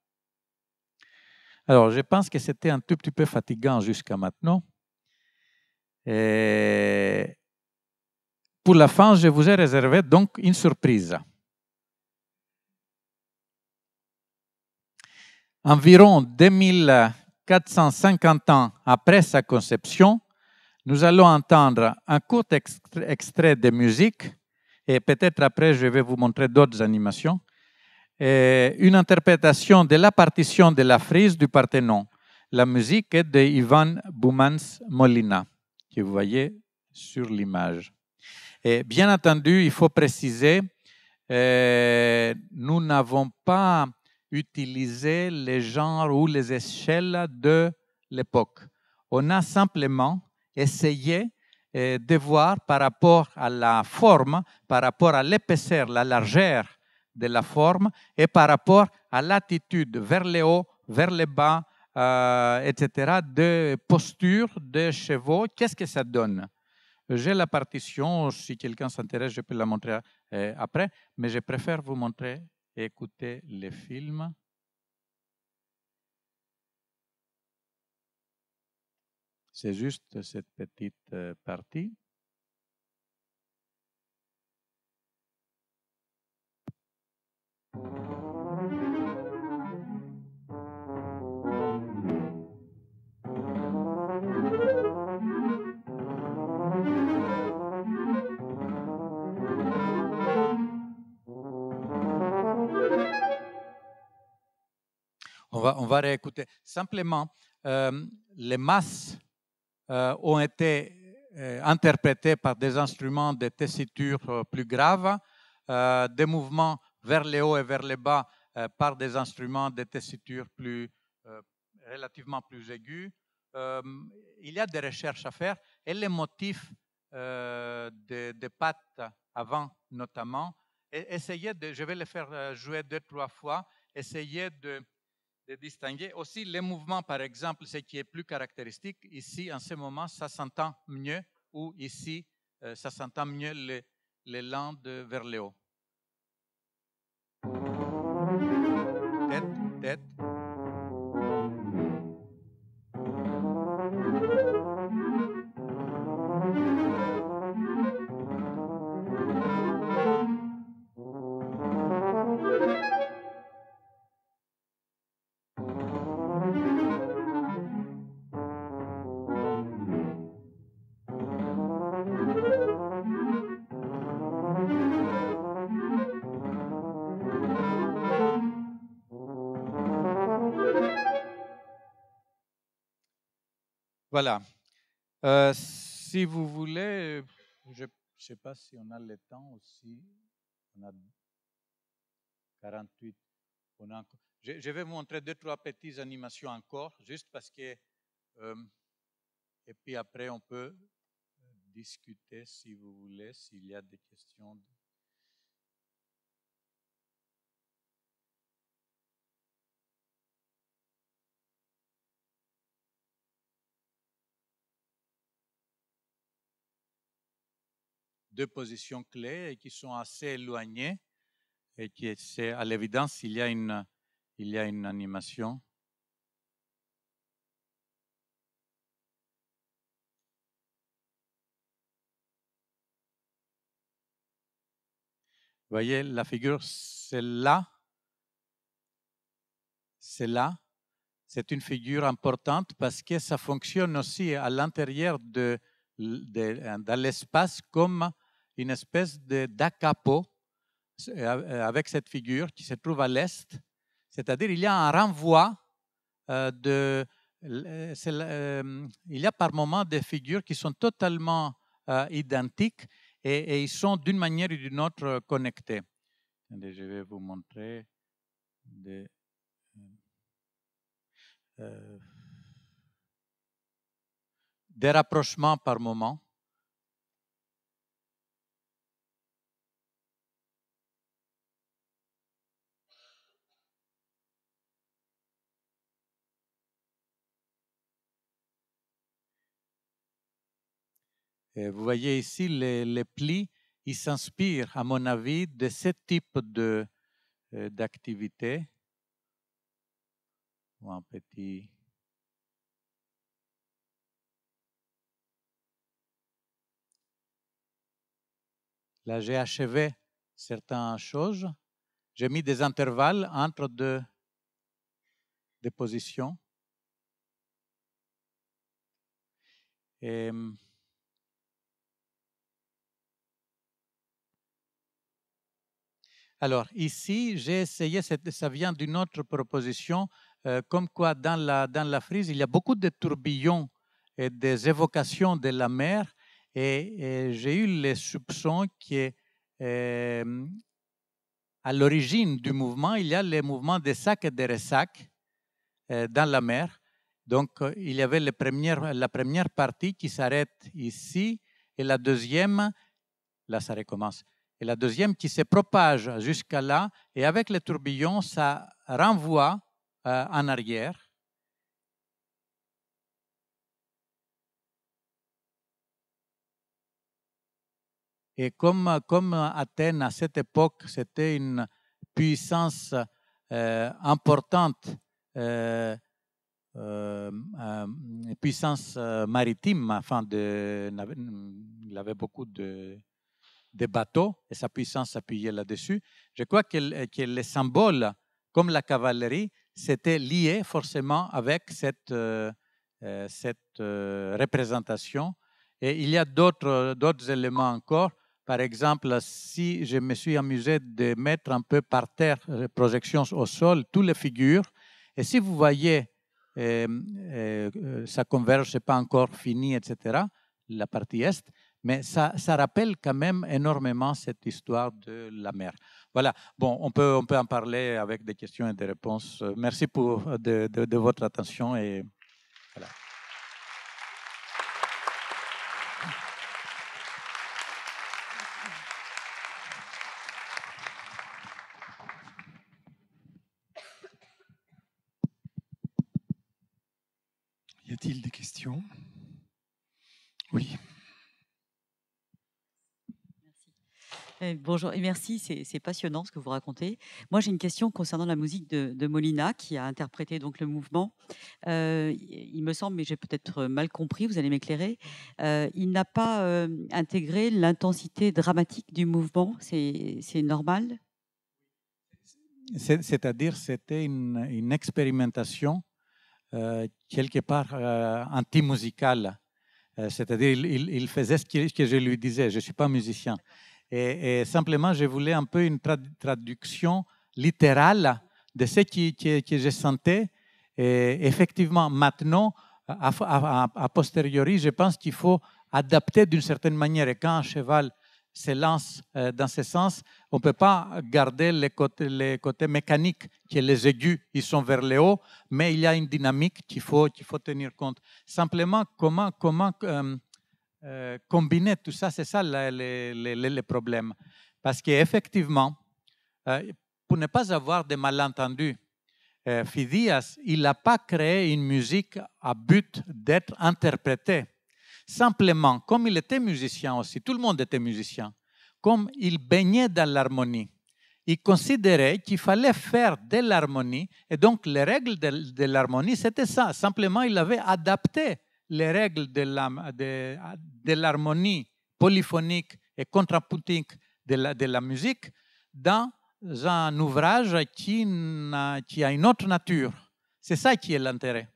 Alors, je pense que c'était un tout petit peu fatigant jusqu'à maintenant. Et pour la fin, je vous ai réservé donc une surprise. Environ 2450 ans après sa conception, nous allons entendre un court extrait de musique, et peut-être après je vais vous montrer d'autres animations, et une interprétation de la partition de la frise du Parthénon. La musique est de Ivan Boumans Molina, que vous voyez sur l'image. Et bien entendu, il faut préciser, euh, nous n'avons pas utilisé les genres ou les échelles de l'époque. On a simplement essayé euh, de voir par rapport à la forme, par rapport à l'épaisseur, la largeur de la forme et par rapport à l'attitude vers le haut, vers le bas, euh, etc., de posture de chevaux, qu'est-ce que ça donne j'ai la partition, si quelqu'un s'intéresse, je peux la montrer euh, après, mais je préfère vous montrer et écouter les films. C'est juste cette petite euh, partie. on va réécouter. Simplement, euh, les masses euh, ont été euh, interprétées par des instruments de tessiture plus graves, des mouvements vers le haut et vers le bas par des instruments de tessiture plus, relativement plus aigus. il y a des recherches à faire et les motifs des de pattes avant notamment, essayez de, je vais les faire jouer deux, trois fois, essayez de de distinguer aussi les mouvements, par exemple, ce qui est plus caractéristique. Ici, en ce moment, ça s'entend mieux, ou ici, euh, ça s'entend mieux les, les landes vers le haut. Voilà. Euh, si vous voulez, je ne sais pas si on a le temps aussi. On a 48. je, vais vous montrer deux, trois petites animations encore, juste parce que... Euh, et puis après, on peut euh, discuter si vous voulez, s'il y a des questions. deux positions clés et qui sont assez éloignées et qui c'est à l'évidence il y a une il y a une animation. Vous voyez la figure celle là c'est là c'est une figure importante parce que ça fonctionne aussi à l'intérieur de, de, dans l'espace comme une espèce d'acapo euh, euh, avec cette figure qui se trouve à l'est. C'est-à-dire il y a un renvoi euh, de... il y a par moments des figures qui sont totalement identiques et, ils sont d'une manière ou d'une autre connectés. je vais vous montrer. Des... des rapprochements par moment. Euh, vous voyez ici, les, plis, ils s'inspirent, à mon avis, de ce type de, euh, d'activité. Un petit... Là, j'ai achevé certaines choses. J'ai mis des intervalles entre deux, deux positions. Et mm, Alors, ici, j'ai essayé, ça vient d'une autre proposition, euh, comme quoi dans la, frise, il y a beaucoup de tourbillons et des évocations de la mer, et, j'ai eu les soupçons qu'à euh, l'origine du mouvement, il y a les mouvements des sacs et des ressacs euh, dans la mer. Donc, il y avait la première partie qui s'arrête ici, et la deuxième, là, ça recommence et la deuxième qui se propage jusqu'à là, et avec les tourbillons, ça renvoie euh, en arrière. Et comme, comme Athènes, à cette époque, c'était une puissance euh, importante, euh, une puissance maritime, enfin, de, il avait beaucoup de, des bateaux et sa puissance appuyée là-dessus. Je crois que, les symboles, comme la cavalerie, c'était lié forcément avec cette, euh, euh, cette euh, représentation. Et il y a d'autres, éléments encore. Par exemple, si je me suis amusé de mettre un peu par terre, projections au sol, toutes les figures, et si vous voyez, ça converge, n'est pas encore fini, etc., la partie est, mais ça, rappelle quand même énormément cette histoire de la mer. Voilà, bon, on peut, on peut en parler avec des questions et des réponses. Euh, merci pour, euh, de, votre attention et bonjour et merci, c'est passionnant ce que vous racontez. Moi, j'ai une question concernant la musique de, Molina qui a interprété donc le mouvement. Euh, il me semble, mais j'ai peut-être euh, mal compris, vous allez m'éclairer. Euh, il n'a pas intégré l'intensité dramatique du mouvement, c'est normal C'est-à-dire, c'était une, expérimentation quelque part anti-musicale. C'est-à-dire, il, faisait ce que, je lui disais. Je ne suis pas musicien. Et, simplement, je voulais un peu une traduction littérale de ce qui, qui, que je sentais. Et effectivement, maintenant, a, posteriori, je pense qu'il faut adapter d'une certaine manière. Et quand un cheval se lance euh, dans ce sens, on ne peut pas garder les côtés, les côtés mécaniques, qui les aigus, ils sont vers le haut, mais il y a une dynamique qu'il faut, qu'il faut tenir compte. Simplement, comment, comment euh, euh, combiner tout ça, c'est ça le, problème. Parce qu'effectivement, euh, pour ne pas avoir de malentendus, euh, Phidias, il n'a pas créé une musique à but d'être interprétée. Simplement, comme il était musicien aussi, tout le monde était musicien, comme il baignait dans l'harmonie, il considérait qu'il fallait faire de l'harmonie, et donc les règles de, de l'harmonie, c'était ça. Simplement, il avait adapté les règles de l'harmonie polyphonique et contrapuntique de la, de la, musique dans un ouvrage qui, a, qui a une autre nature. C'est ça qui est l'intérêt.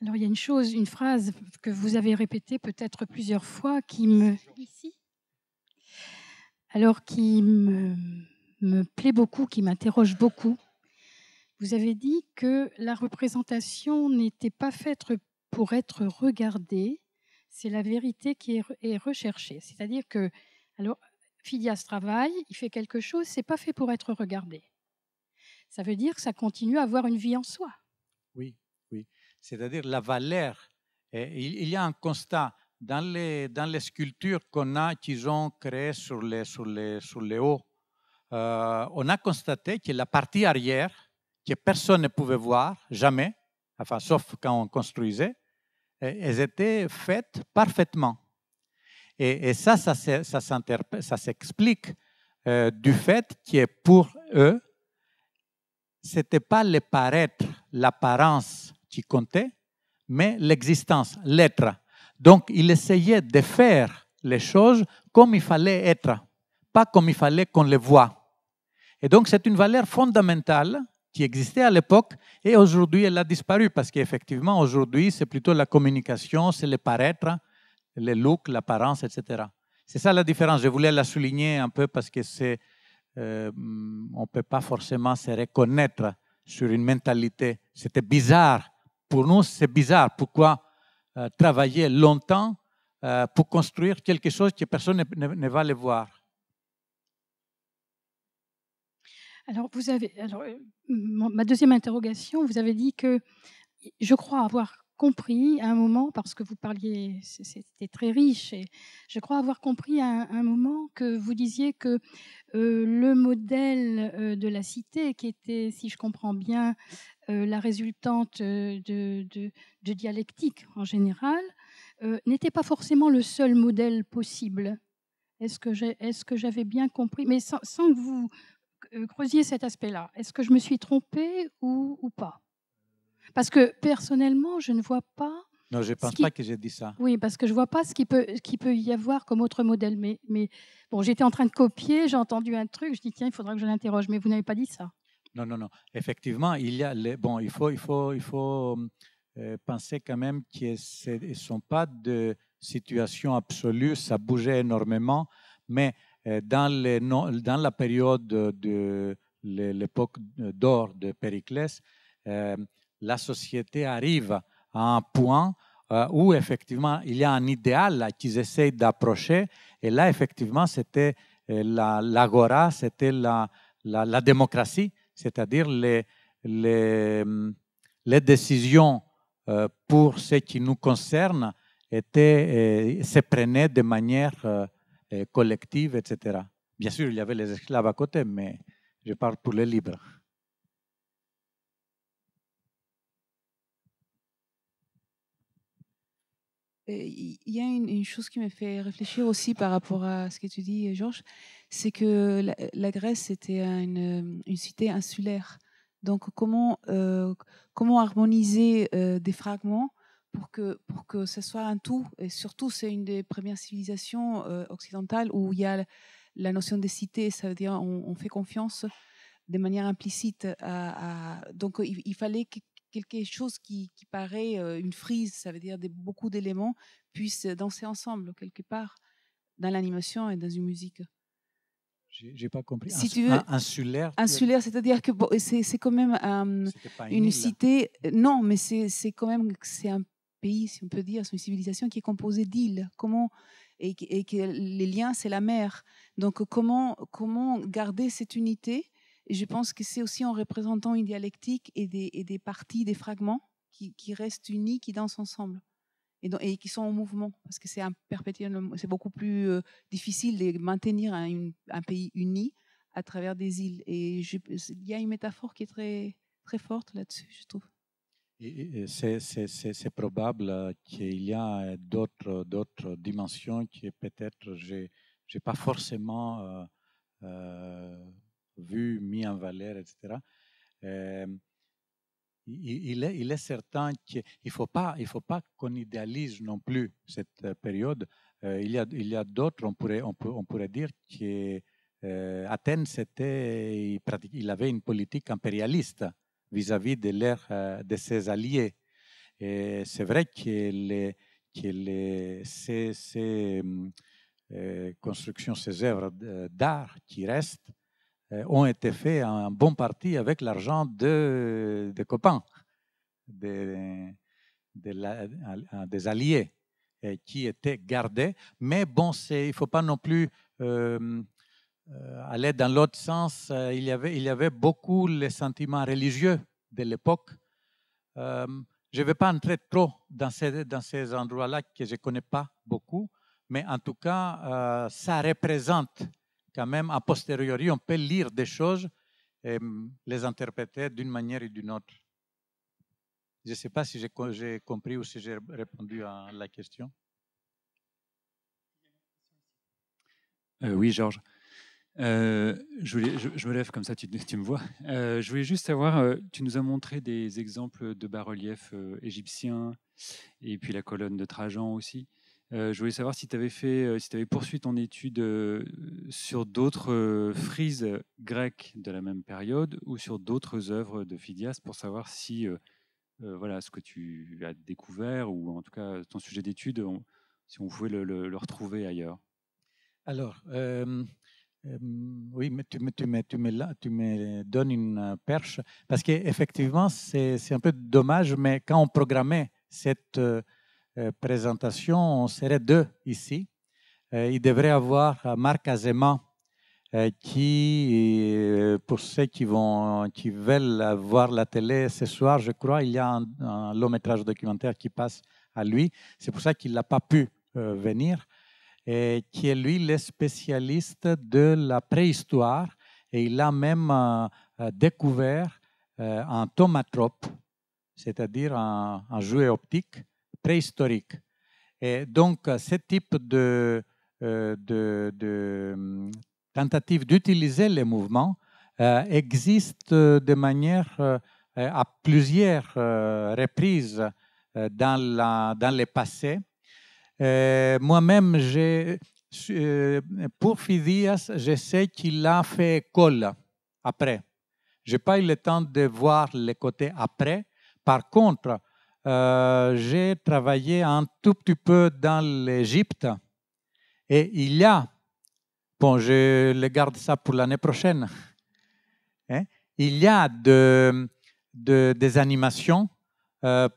Alors il y a une chose, une phrase que vous avez répétée peut-être plusieurs fois qui me... Ici alors qui me, plaît beaucoup, qui m'interroge beaucoup. Vous avez dit que la représentation n'était pas faite pour être regardée, c'est la vérité qui est recherchée. C'est-à-dire que, alors, Phidias travaille, il fait quelque chose, c'est pas fait pour être regardé. Ça veut dire que ça continue à avoir une vie en soi. Oui, oui. C'est-à-dire la valeur. Eh, il y a un constat dans les, dans les sculptures qu'on a, qu'ils ont créées sur les, sur les, sur les hauts, euh, on a constaté que la partie arrière, que personne ne pouvait voir, jamais, enfin, sauf quand on construisait, elles étaient faites parfaitement. Et, ça, ça, ça s'explique euh, du fait que pour eux, ce n'était pas le paraître, l'apparence qui comptait, mais l'existence, l'être. Donc, il essayait de faire les choses comme il fallait être, pas comme il fallait qu'on les voit. Et donc, c'est une valeur fondamentale qui existait à l'époque et aujourd'hui, elle a disparu parce qu'effectivement, aujourd'hui, c'est plutôt la communication, c'est le paraître, le look, l'apparence, etc. C'est ça la différence. Je voulais la souligner un peu parce que c'est, euh, on ne peut pas forcément se reconnaître sur une mentalité. C'était bizarre. Pour nous, c'est bizarre. Pourquoi euh, travailler longtemps euh, pour construire quelque chose que personne ne, va le voir. Alors, vous avez, alors, euh, ma deuxième interrogation, vous avez dit que je crois avoir compris à un moment, parce que vous parliez, c'était très riche, et je crois avoir compris à un moment que vous disiez que euh, le modèle euh, de la cité, qui était, si je comprends bien, euh, la résultante de, dialectique en général, n'était pas forcément le seul modèle possible. Est-ce que, j'ai, est-ce que j'avais bien compris Mais sans, que vous creusiez cet aspect-là, est-ce que je me suis trompée ou pas Parce que personnellement, je ne vois pas non, je ne pense pas que j'ai dit ça. Oui, parce que je ne vois pas ce qu'il peut, qui peut y avoir comme autre modèle. Mais, mais bon, j'étais en train de copier, j'ai entendu un truc, je dis tiens, il faudra que je l'interroge. Mais vous n'avez pas dit ça. Non, non, non. Effectivement, il y a les... bon, il faut, il faut, il faut euh, penser quand même qu'ils ne sont pas de situation absolue. Ça bougeait énormément, mais euh, dans, la période de l'époque d'or de Périclès, euh, la société arrive à un point euh, où effectivement il y a un idéal qu'ils essayent d'approcher. Et là, effectivement, c'était euh, l'agora, c'était la, la, démocratie, c'est-à-dire les, les, hum, les, décisions euh, pour ce qui nous concerne étaient, se prenaient de manière collective, etc. Bien sûr, il y avait les esclaves à côté, mais je parle pour les libres. il y a une, chose qui me fait réfléchir aussi par rapport à ce que tu dis, Georges, c'est que la, Grèce était euh, une, cité insulaire. Donc comment, euh, comment harmoniser euh, des fragments pour que, pour que ce soit un tout Et surtout, c'est une des premières civilisations occidentales où il y a la notion de cité, ça veut dire on, fait confiance de manière implicite. À, donc il, fallait quelque chose qui, paraît euh, une frise, ça veut dire des, beaucoup d'éléments, puissent euh, danser ensemble quelque part dans l'animation et dans une musique. J'ai pas compris. insulaire. Insulaire, c'est-à-dire que c'est quand même euh, une, cité. Non, mais c'est quand même c'est un pays, si on peut dire, c'est une civilisation qui est composée d'îles. Comment et, les liens, c'est la mer. Donc comment comment garder cette unité je pense que c'est aussi en représentant une dialectique et des, parties, des fragments qui, restent unis, qui dansent ensemble et, qui sont en mouvement. Parce que c'est c'est beaucoup plus euh, difficile de maintenir un, pays uni à travers des îles. Et il y a une métaphore qui est très, très forte là-dessus, je trouve. C'est probable qu'il y a d'autres dimensions qui peut-être j'ai pas forcément euh, euh, vu, mis en valeur, etc. Euh, il, est, il, est, certain qu'il ne faut pas, il faut pas qu'on idéalise non plus cette euh, période. Euh, il y a, d'autres, on pourrait, on, pourrait dire qu'Athènes il, avait une politique impérialiste vis-à-vis de, de ses alliés. Et c'est vrai que, les, ces, constructions, ces œuvres d'art qui restent euh, ont été faits en bonne partie avec l'argent de, copains, des euh, alliés euh, qui étaient gardés. Mais bon, il ne faut pas non plus aller dans l'autre sens. Il y, avait, il y avait beaucoup les sentiments religieux de l'époque. je ne vais pas entrer trop dans ces, dans ces endroits-là que je ne connais pas beaucoup, mais en tout cas, ça représente quand même, a posteriori, on peut lire des choses et euh, les interpréter d'une manière ou d'une autre. Je ne sais pas si j'ai compris ou si j'ai répondu à la question. Euh, oui, Georges. Euh, je, je, me lève comme ça, tu, tu me vois. je voulais juste savoir, tu nous as montré des exemples de bas-reliefs égyptiens et puis la colonne de Trajan aussi. Euh, je voulais savoir si tu avais fait, euh, si tu avais poursuivi ton étude euh, sur d'autres frises grecques de la même période ou sur d'autres œuvres de Phidias pour savoir si, voilà, ce que tu as découvert ou en tout cas ton sujet d'étude, si on pouvait le, retrouver ailleurs. Alors, oui, mais tu, me, tu, tu, tu me donnes une perche parce qu'effectivement, c'est un peu dommage, mais quand on programmait cette euh, présentation, on serait deux ici. Euh, il devrait y avoir euh, Marc Azema, qui, pour ceux qui, vont, qui veulent voir la télé ce soir, je crois, il y a un, long métrage documentaire qui passe à lui. C'est pour ça qu'il n'a pas pu venir. Et qui est lui le spécialiste de la préhistoire et il a même découvert un tomatrope, c'est-à-dire un, un, jouet optique préhistorique. Et donc, ce type de, euh, hum, tentative d'utiliser les mouvements euh, existe de manière euh, à plusieurs reprises dans, le passé. Moi-même, pour Phidias, je sais qu'il a fait école après. Je n'ai pas eu le temps de voir les côtés après. Par contre, euh, j'ai travaillé un tout petit peu dans l'Égypte. Et il y a, bon, je le garde ça pour l'année prochaine, hein, il y a de, des animations, euh,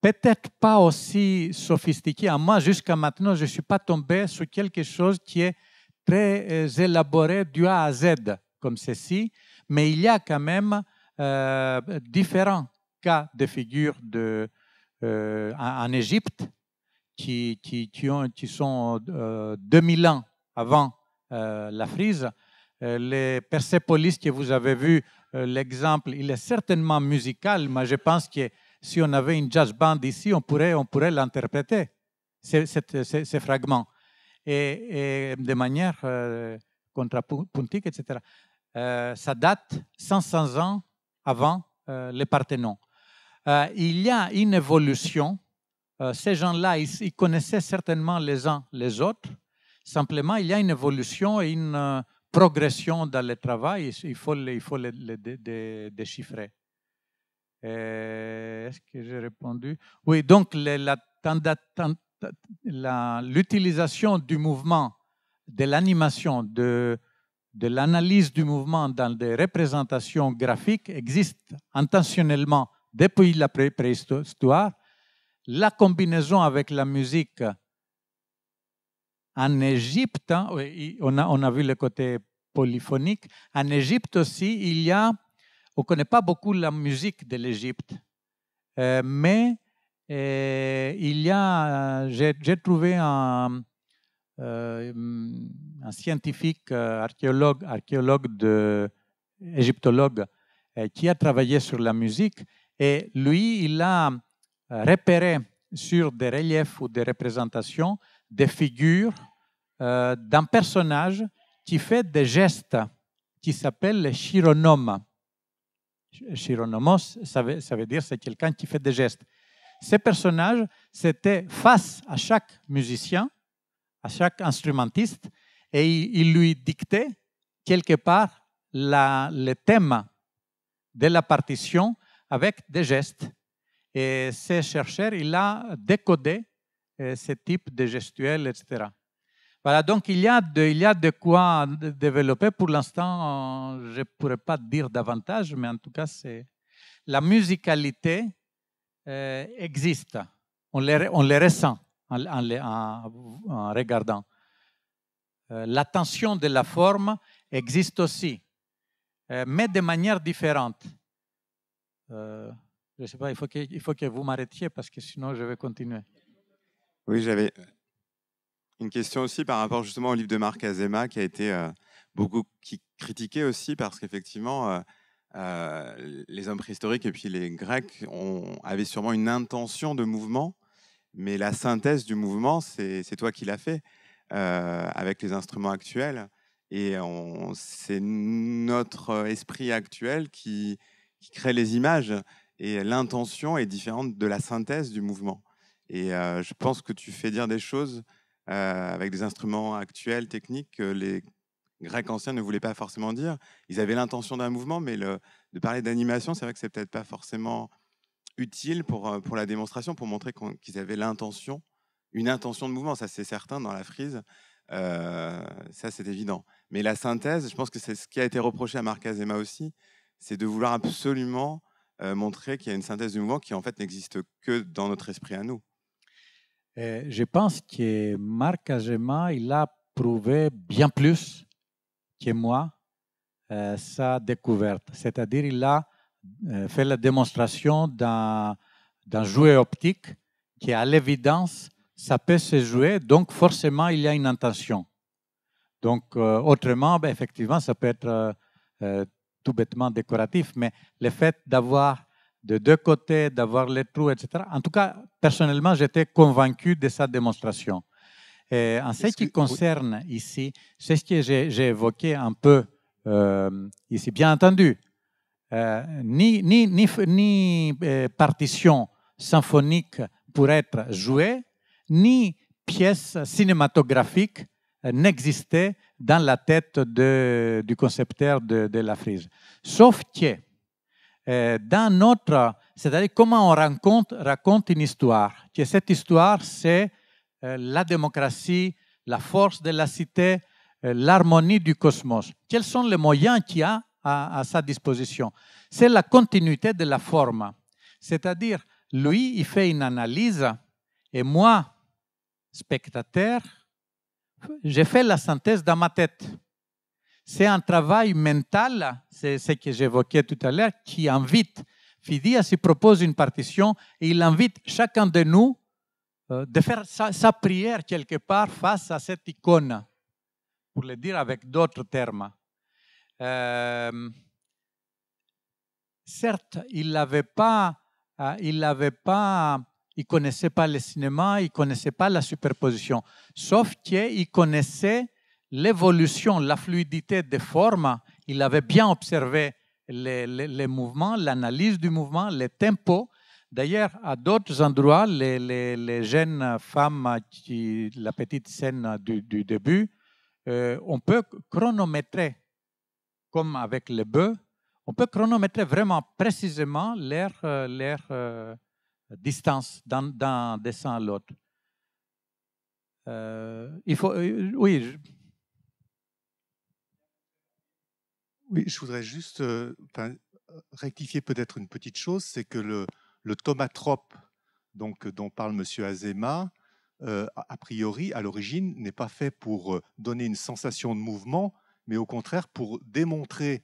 peut-être pas aussi sophistiquées. À moi, jusqu'à maintenant, je ne suis pas tombé sur quelque chose qui est très euh, élaboré du A à Z, comme ceci, mais il y a quand même différents des de de, euh, en Égypte qui, qui, sont 2000 euh, ans avant euh, la frise. Les Persepolis que vous avez vu, l'exemple, il est certainement musical, mais je pense que si on avait une jazz band ici, on pourrait, on pourrait l'interpréter, ces, fragments, et, de manière contrapuntique, etc. ça date 500 ans avant les Parthénons euh, il y a une évolution. Euh, ces gens-là, ils, connaissaient certainement les uns les autres. Simplement, il y a une évolution et une euh, progression dans le travail. Il faut, il faut les, déchiffrer. Est-ce que j'ai répondu Oui, donc l'utilisation du mouvement, de l'animation, de, de l'analyse du mouvement dans des représentations graphiques existe intentionnellement depuis la préhistoire, la combinaison avec la musique en Égypte, hein, on a, on a vu le côté polyphonique, en Égypte aussi, il y a, on ne connaît pas beaucoup la musique de l'Égypte, euh, mais euh, il y a, j'ai trouvé un, euh, un scientifique, archéologue, archéologue de, égyptologue, qui a travaillé sur la musique et lui, il a euh, repéré sur des reliefs ou des représentations des figures euh, d'un personnage qui fait des gestes qui s'appelle le chironome. Chironomos, ça veut, ça veut dire c'est quelqu'un qui fait des gestes. Ces personnages, c'était face à chaque musicien, à chaque instrumentiste, et il, lui dictait quelque part le thème de la partition avec des gestes. Et ce chercheurs il a décodé euh, ce type de gestuels, etc. Voilà, donc il y a de, il y a de quoi développer. Pour l'instant, je ne pourrais pas dire davantage, mais en tout cas, c'est la musicalité euh, existe. On les, ressent en, en, regardant. Euh, l'attention de la forme existe aussi, mais de manière différente. Euh, je ne sais pas, il faut, que, faut que vous m'arrêtiez parce que sinon je vais continuer. Oui, j'avais euh, une question aussi par rapport justement au livre de Marc Azema qui a été euh, beaucoup beaucoup critiqué aussi parce qu'effectivement, les hommes préhistoriques et puis les Grecs ont, avaient sûrement une intention de mouvement, mais la synthèse du mouvement, c'est toi qui l'as fait avec les instruments actuels. Et c'est notre esprit actuel qui qui crée les images. Et l'intention est différente de la synthèse du mouvement. Et euh, je pense que tu fais dire des choses euh, avec des instruments actuels, techniques, que les Grecs anciens ne voulaient pas forcément dire. Ils avaient l'intention d'un mouvement, mais de parler d'animation, c'est vrai que c'est peut-être pas forcément utile pour, euh, pour la démonstration, pour montrer qu'ils avaient l'intention, une intention de mouvement. Ça, c'est certain dans la frise. ça, c'est évident. Mais la synthèse, je pense que c'est ce qui a été reproché à Marc Azema aussi, c'est de vouloir absolument montrer qu'il y a une synthèse du mouvement qui en fait n'existe que dans notre esprit à nous. Euh, je pense que Marc Agema, il a prouvé bien plus que moi euh, sa découverte. C'est-à-dire, il a euh, fait la démonstration d'un, jouet optique qui, à l'évidence, ça peut se jouer, donc forcément, il y a une intention. Donc, autrement, ben, effectivement, ça peut être tout bêtement décoratif, mais le fait d'avoir de deux côtés, d'avoir les trous, etc. En tout cas, personnellement, j'étais convaincu de sa démonstration. Et en ce qui concerne ici, c'est ce que j'ai évoqué un peu euh, ici. Bien entendu, euh, ni, ni, euh, partition symphonique pour être jouée, ni pièce cinématographique n'existait dans la tête du concepteur de, la frise. Sauf que euh, dans notre, c'est-à-dire comment on raconte, une histoire, cette histoire, c'est euh, la démocratie, la force de la cité, euh, l'harmonie du cosmos. Quels sont les moyens qu'il a à sa disposition C'est la continuité de la forme. C'est-à-dire, lui, il fait une analyse et moi, spectateur, j'ai fait la synthèse dans ma tête. C'est un travail mental, c'est ce que j'évoquais tout à l'heure, qui invite. Phidias, il propose une partition et il invite chacun de nous euh, de faire sa, prière quelque part face à cette icône, pour le dire avec d'autres termes. Euh, certes, il n'avait pas, euh, il n'avait pas il ne connaissait pas le cinéma, il ne connaissait pas la superposition, sauf qu'il connaissait l'évolution, la fluidité des formes. Il avait bien observé les, mouvements, l'analyse du mouvement, les tempos. D'ailleurs, à d'autres endroits, les, jeunes femmes, la petite scène du, début, euh, on peut chronométrer, comme avec les bœufs, on peut chronométrer vraiment précisément l'air... leur euh, euh, distance d'un dessin à l'autre. Euh, il faut, euh, oui. Je... Oui, je voudrais juste euh, rectifier peut-être une petite chose, c'est que le, le tomatrope donc, dont parle M. Azema, a priori, à l'origine, n'est pas fait pour donner une sensation de mouvement, mais au contraire pour démontrer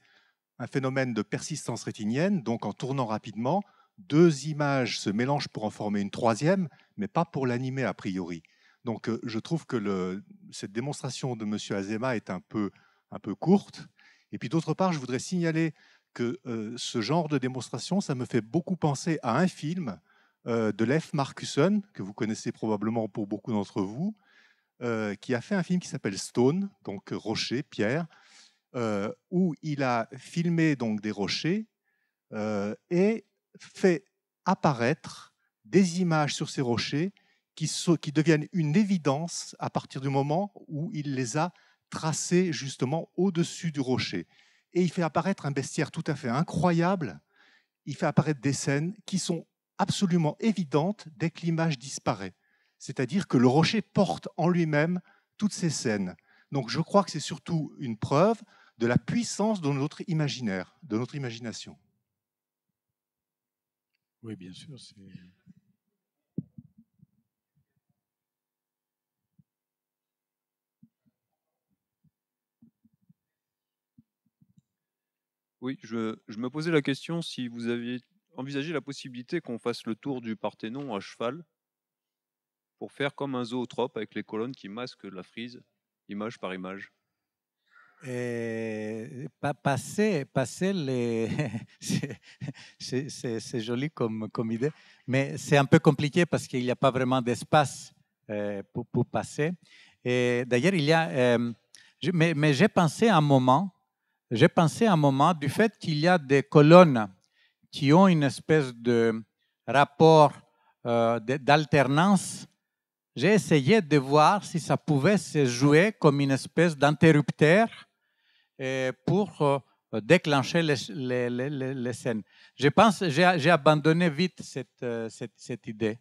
un phénomène de persistance rétinienne, donc en tournant rapidement, deux images se mélangent pour en former une troisième, mais pas pour l'animer a priori. Donc euh, je trouve que cette démonstration de M. Azema est un peu, un peu courte. Et puis d'autre part, je voudrais signaler que euh, ce genre de démonstration, ça me fait beaucoup penser à un film euh, de Leif Marcuson, que vous connaissez probablement pour beaucoup d'entre vous, qui a fait un film qui s'appelle Stone, donc rocher, pierre, où il a filmé donc des rochers et fait apparaître des images sur ces rochers qui, deviennent une évidence à partir du moment où il les a tracées justement au-dessus du rocher. Et il fait apparaître un bestiaire tout à fait incroyable, il fait apparaître des scènes qui sont absolument évidentes dès que l'image disparaît. C'est-à-dire que le rocher porte en lui-même toutes ces scènes. Donc je crois que c'est surtout une preuve de la puissance de notre imaginaire, de notre imagination. Oui, bien sûr. Oui, je, me posais la question si vous aviez envisagé la possibilité qu'on fasse le tour du Parthénon à cheval pour faire comme un zootrope avec les colonnes qui masquent la frise, image par image passer, passer les. c'est joli comme, idée, mais c'est un peu compliqué parce qu'il n'y a pas vraiment d'espace euh, pour, passer. d'ailleurs, il y a. Euh, mais, j'ai pensé un moment, j'ai pensé un moment du fait qu'il y a des colonnes qui ont une espèce de rapport euh, d'alternance. J'ai essayé de voir si ça pouvait se jouer comme une espèce d'interrupteur pour euh, déclencher les, scènes. Je pense j'ai abandonné vite cette, euh, idée.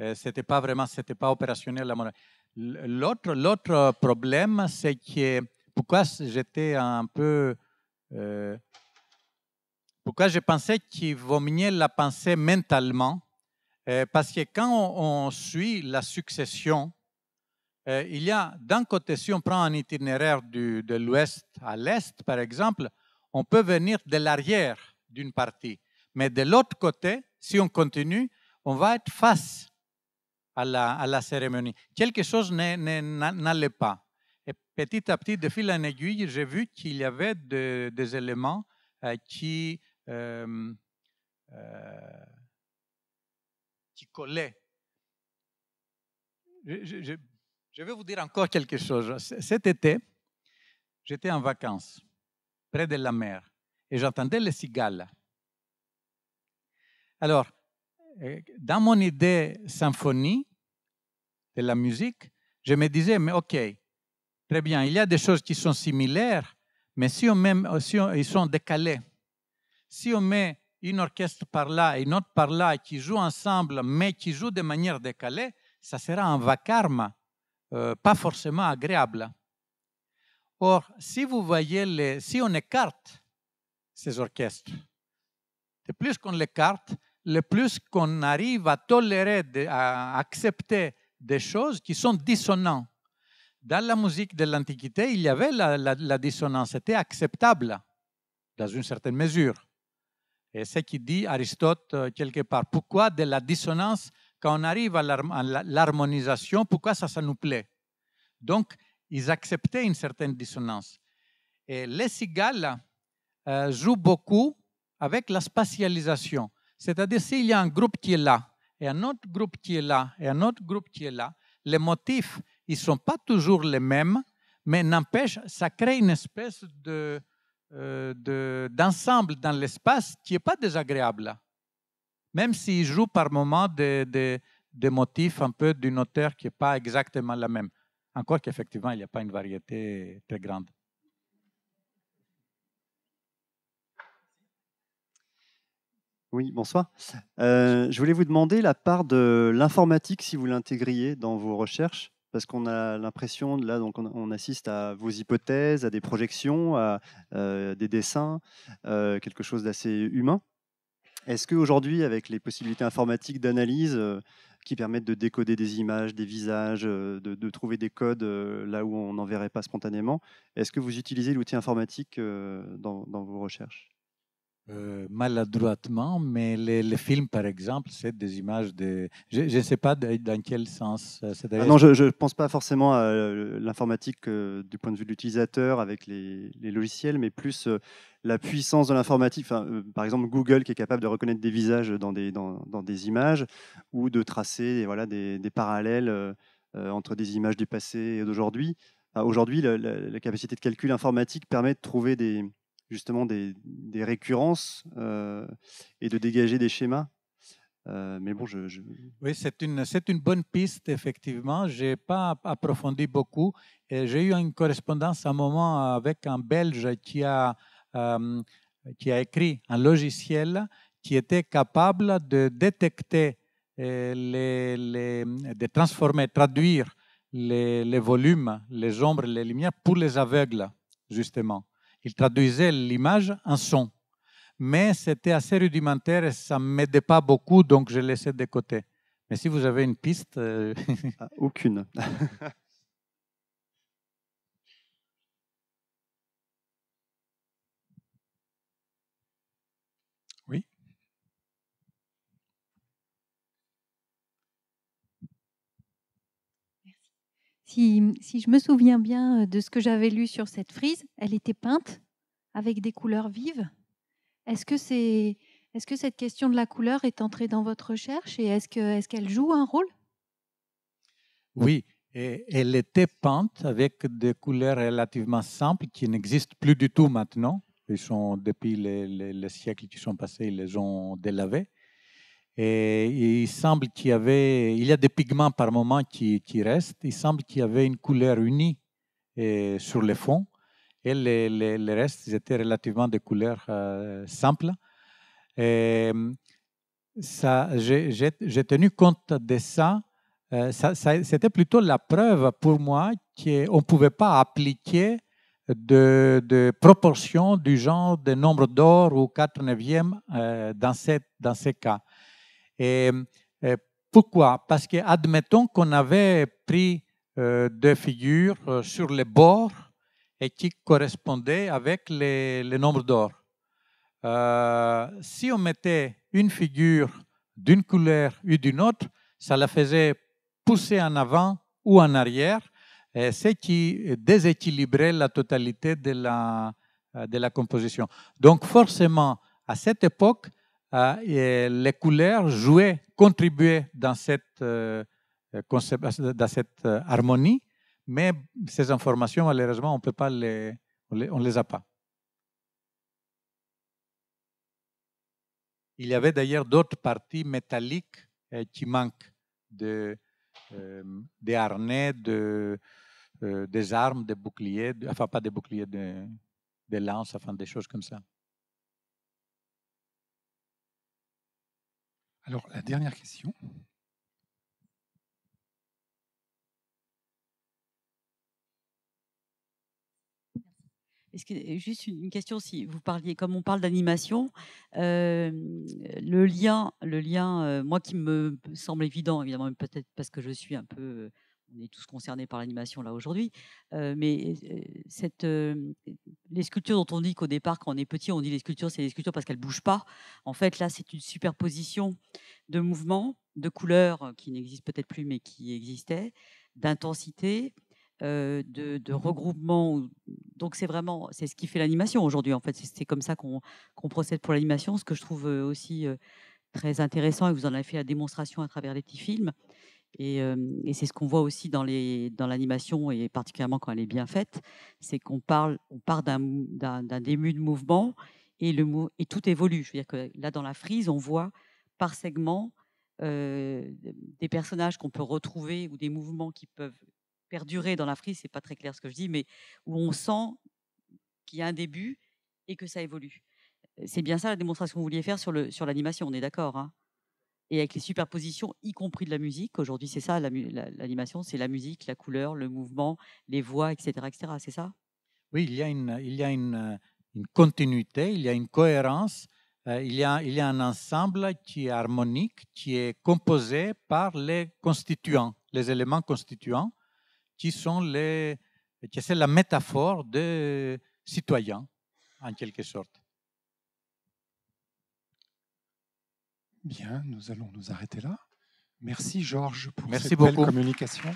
Euh, c'était pas vraiment, c'était pas opérationnel à mon L'autre, l'autre problème, c'est que pourquoi j'étais un peu, pourquoi je pensais qu'il vaut mieux la penser mentalement, parce que quand on suit la succession euh, il y a d'un côté, si on prend un itinéraire de l'ouest à l'est, par exemple, on peut venir de l'arrière d'une partie. Mais de l'autre côté, si on continue, on va être face à la, cérémonie. Quelque chose n'allait pas. Et petit à petit, de fil en aiguille, j'ai vu qu'il y avait des éléments euh, qui, euh, qui collaient je, je vais vous dire encore quelque chose. Cet été, j'étais en vacances près de la mer et j'entendais les cigales. Alors, euh, dans mon idée symphonie de la musique, je me disais, mais ok, très bien, il y a des choses qui sont similaires, mais si on met, si ils sont décalés, si on met une orchestre par là et une autre par là qui jouent ensemble, mais qui jouent de manière décalée, ça sera un vacarme euh, pas forcément agréable. Or, si vous voyez, les, si on écarte ces orchestres, le plus qu'on écarte, le plus qu'on arrive à tolérer, à accepter des choses qui sont dissonantes. Dans la musique de l'Antiquité, il y avait la, dissonance, c'était acceptable dans une certaine mesure. Et ce qui dit Aristote euh, quelque part, pourquoi de la dissonance quand on arrive à l'harmonisation, pourquoi ça, ça nous plaît Donc, ils acceptaient une certaine dissonance. Et les cigales euh, jouent beaucoup avec la spatialisation. C'est-à-dire, s'il y a un groupe qui est là, et un autre groupe qui est là, et un autre groupe qui est là, les motifs, ils ne sont pas toujours les mêmes, mais n'empêche, ça crée une espèce de, euh, d'ensemble dans l'espace qui n'est pas désagréable même s'il joue par moments des, motifs un peu d'une auteur qui n'est pas exactement la même. Encore qu'effectivement, il n'y a pas une variété très grande. Oui, bonsoir. Euh, je voulais vous demander la part de l'informatique, si vous l'intégriez dans vos recherches, parce qu'on a l'impression, là, donc on, assiste à vos hypothèses, à des projections, à euh, des dessins, euh, quelque chose d'assez humain. Est-ce qu'aujourd'hui, avec les possibilités informatiques d'analyse euh, qui permettent de décoder des images, des visages, euh, de, trouver des codes euh, là où on n'en verrait pas spontanément, est-ce que vous utilisez l'outil informatique dans, vos recherches euh, maladroitement, mais les, films, par exemple, c'est des images de... Je ne sais pas dans quel sens. Euh, ah non, je ne pense pas forcément à euh, l'informatique du point de vue de l'utilisateur avec les, logiciels, mais plus la puissance de l'informatique. par exemple, Google qui est capable de reconnaître des visages dans des, dans des images ou de tracer des, voilà, des, parallèles entre des images du passé et d'aujourd'hui. Aujourd'hui, la capacité de calcul informatique permet de trouver des justement des, récurrences euh, et de dégager des schémas euh, mais bon, je, Oui, c'est une, c'est une bonne piste, effectivement. Je n'ai pas approfondi beaucoup. Et j'ai eu une correspondance à un moment avec un Belge qui a, euh, qui a écrit un logiciel qui était capable de détecter, les, de transformer, traduire les volumes, les ombres, les lumières pour les aveugles, justement. Il traduisait l'image en son. Mais c'était assez rudimentaire et ça ne m'aidait pas beaucoup, donc je laissais de côté. Mais si vous avez une piste. Euh, ah, aucune. si, je me souviens bien euh, de ce que j'avais lu sur cette frise, elle était peinte avec des couleurs vives. Est-ce que, est, ce que, cette question de la couleur est entrée dans votre recherche et est-ce qu'elle est qu'elle joue un rôle Oui, elle était peinte avec des couleurs relativement simples qui n'existent plus du tout maintenant. Ils sont, depuis les, les, siècles qui sont passés, ils les ont délavées. Et, il semble qu'il y avait, il y a des pigments par moment qui, restent. Il semble qu'il y avait une couleur unie sur le fond et les, restes étaient relativement de couleurs euh, simples. j'ai tenu compte de euh, ça. C'était plutôt la preuve pour moi qu'on ne pouvait pas appliquer de, proportions du genre de nombre d'or ou 4 neuvièmes euh, dans, dans ces cas. Et, euh, pourquoi Parce que admettons qu'on avait pris euh, deux figures euh, sur les bords et qui correspondaient avec les, nombres d'or. Euh, si on mettait une figure d'une couleur ou d'une autre, ça la faisait pousser en avant ou en arrière, ce qui déséquilibrait la totalité de la, de la composition. Donc forcément, à cette époque, ah, les couleurs jouaient, contribuaient dans cette, euh, dans cette euh, harmonie, mais ces informations, malheureusement, on peut pas les, on ne les a pas. Il y avait d'ailleurs d'autres parties métalliques euh, qui manquent de, des harnais, de, des armes, des boucliers, enfin pas des boucliers, de, des lances, enfin des choses comme ça. Alors, la dernière question. Euh, juste une question, si vous parliez, comme on parle d'animation, euh, le lien, le lien, euh, moi qui me semble évident, évidemment, peut-être parce que je suis un peu on est tous concernés par l'animation là aujourd'hui, euh, mais euh, cette, euh, les sculptures dont on dit qu'au départ, quand on est petit, on dit les sculptures, c'est les sculptures parce qu'elles ne bougent pas. En fait, là, c'est une superposition de mouvements, de couleurs qui n'existent peut-être plus, mais qui existaient, d'intensité, de, regroupement. Donc c'est vraiment, c'est ce qui fait l'animation aujourd'hui. En fait, c'est comme ça qu'on procède pour l'animation. Ce que je trouve aussi très intéressant, et vous en avez fait la démonstration à travers les petits films, et, c'est ce qu'on voit aussi dans, les, dans l'animation, et particulièrement quand elle est bien faite, c'est qu'on parle, on part d'un, début de mouvement et, le, et tout évolue. Je veux dire que là, dans la frise, on voit par segment des personnages qu'on peut retrouver ou des mouvements qui peuvent perdurer dans la frise, c'est pas très clair ce que je dis, mais où on sent qu'il y a un début et que ça évolue. C'est bien ça la démonstration que vous vouliez faire sur, l'animation, on est d'accord hein? et avec les superpositions, y compris de la musique. Aujourd'hui, c'est ça, l'animation, c'est la musique, la couleur, le mouvement, les voix, etc. c'est ça Oui, il y a, une, il y a une, continuité, il y a une cohérence, euh, il, y a, il y a un ensemble qui est harmonique, qui est composé par les constituants, les éléments constituants, qui sont les, qui la métaphore de citoyens, en quelque sorte. Bien, nous allons nous arrêter là. Merci Georges pour cette belle communication.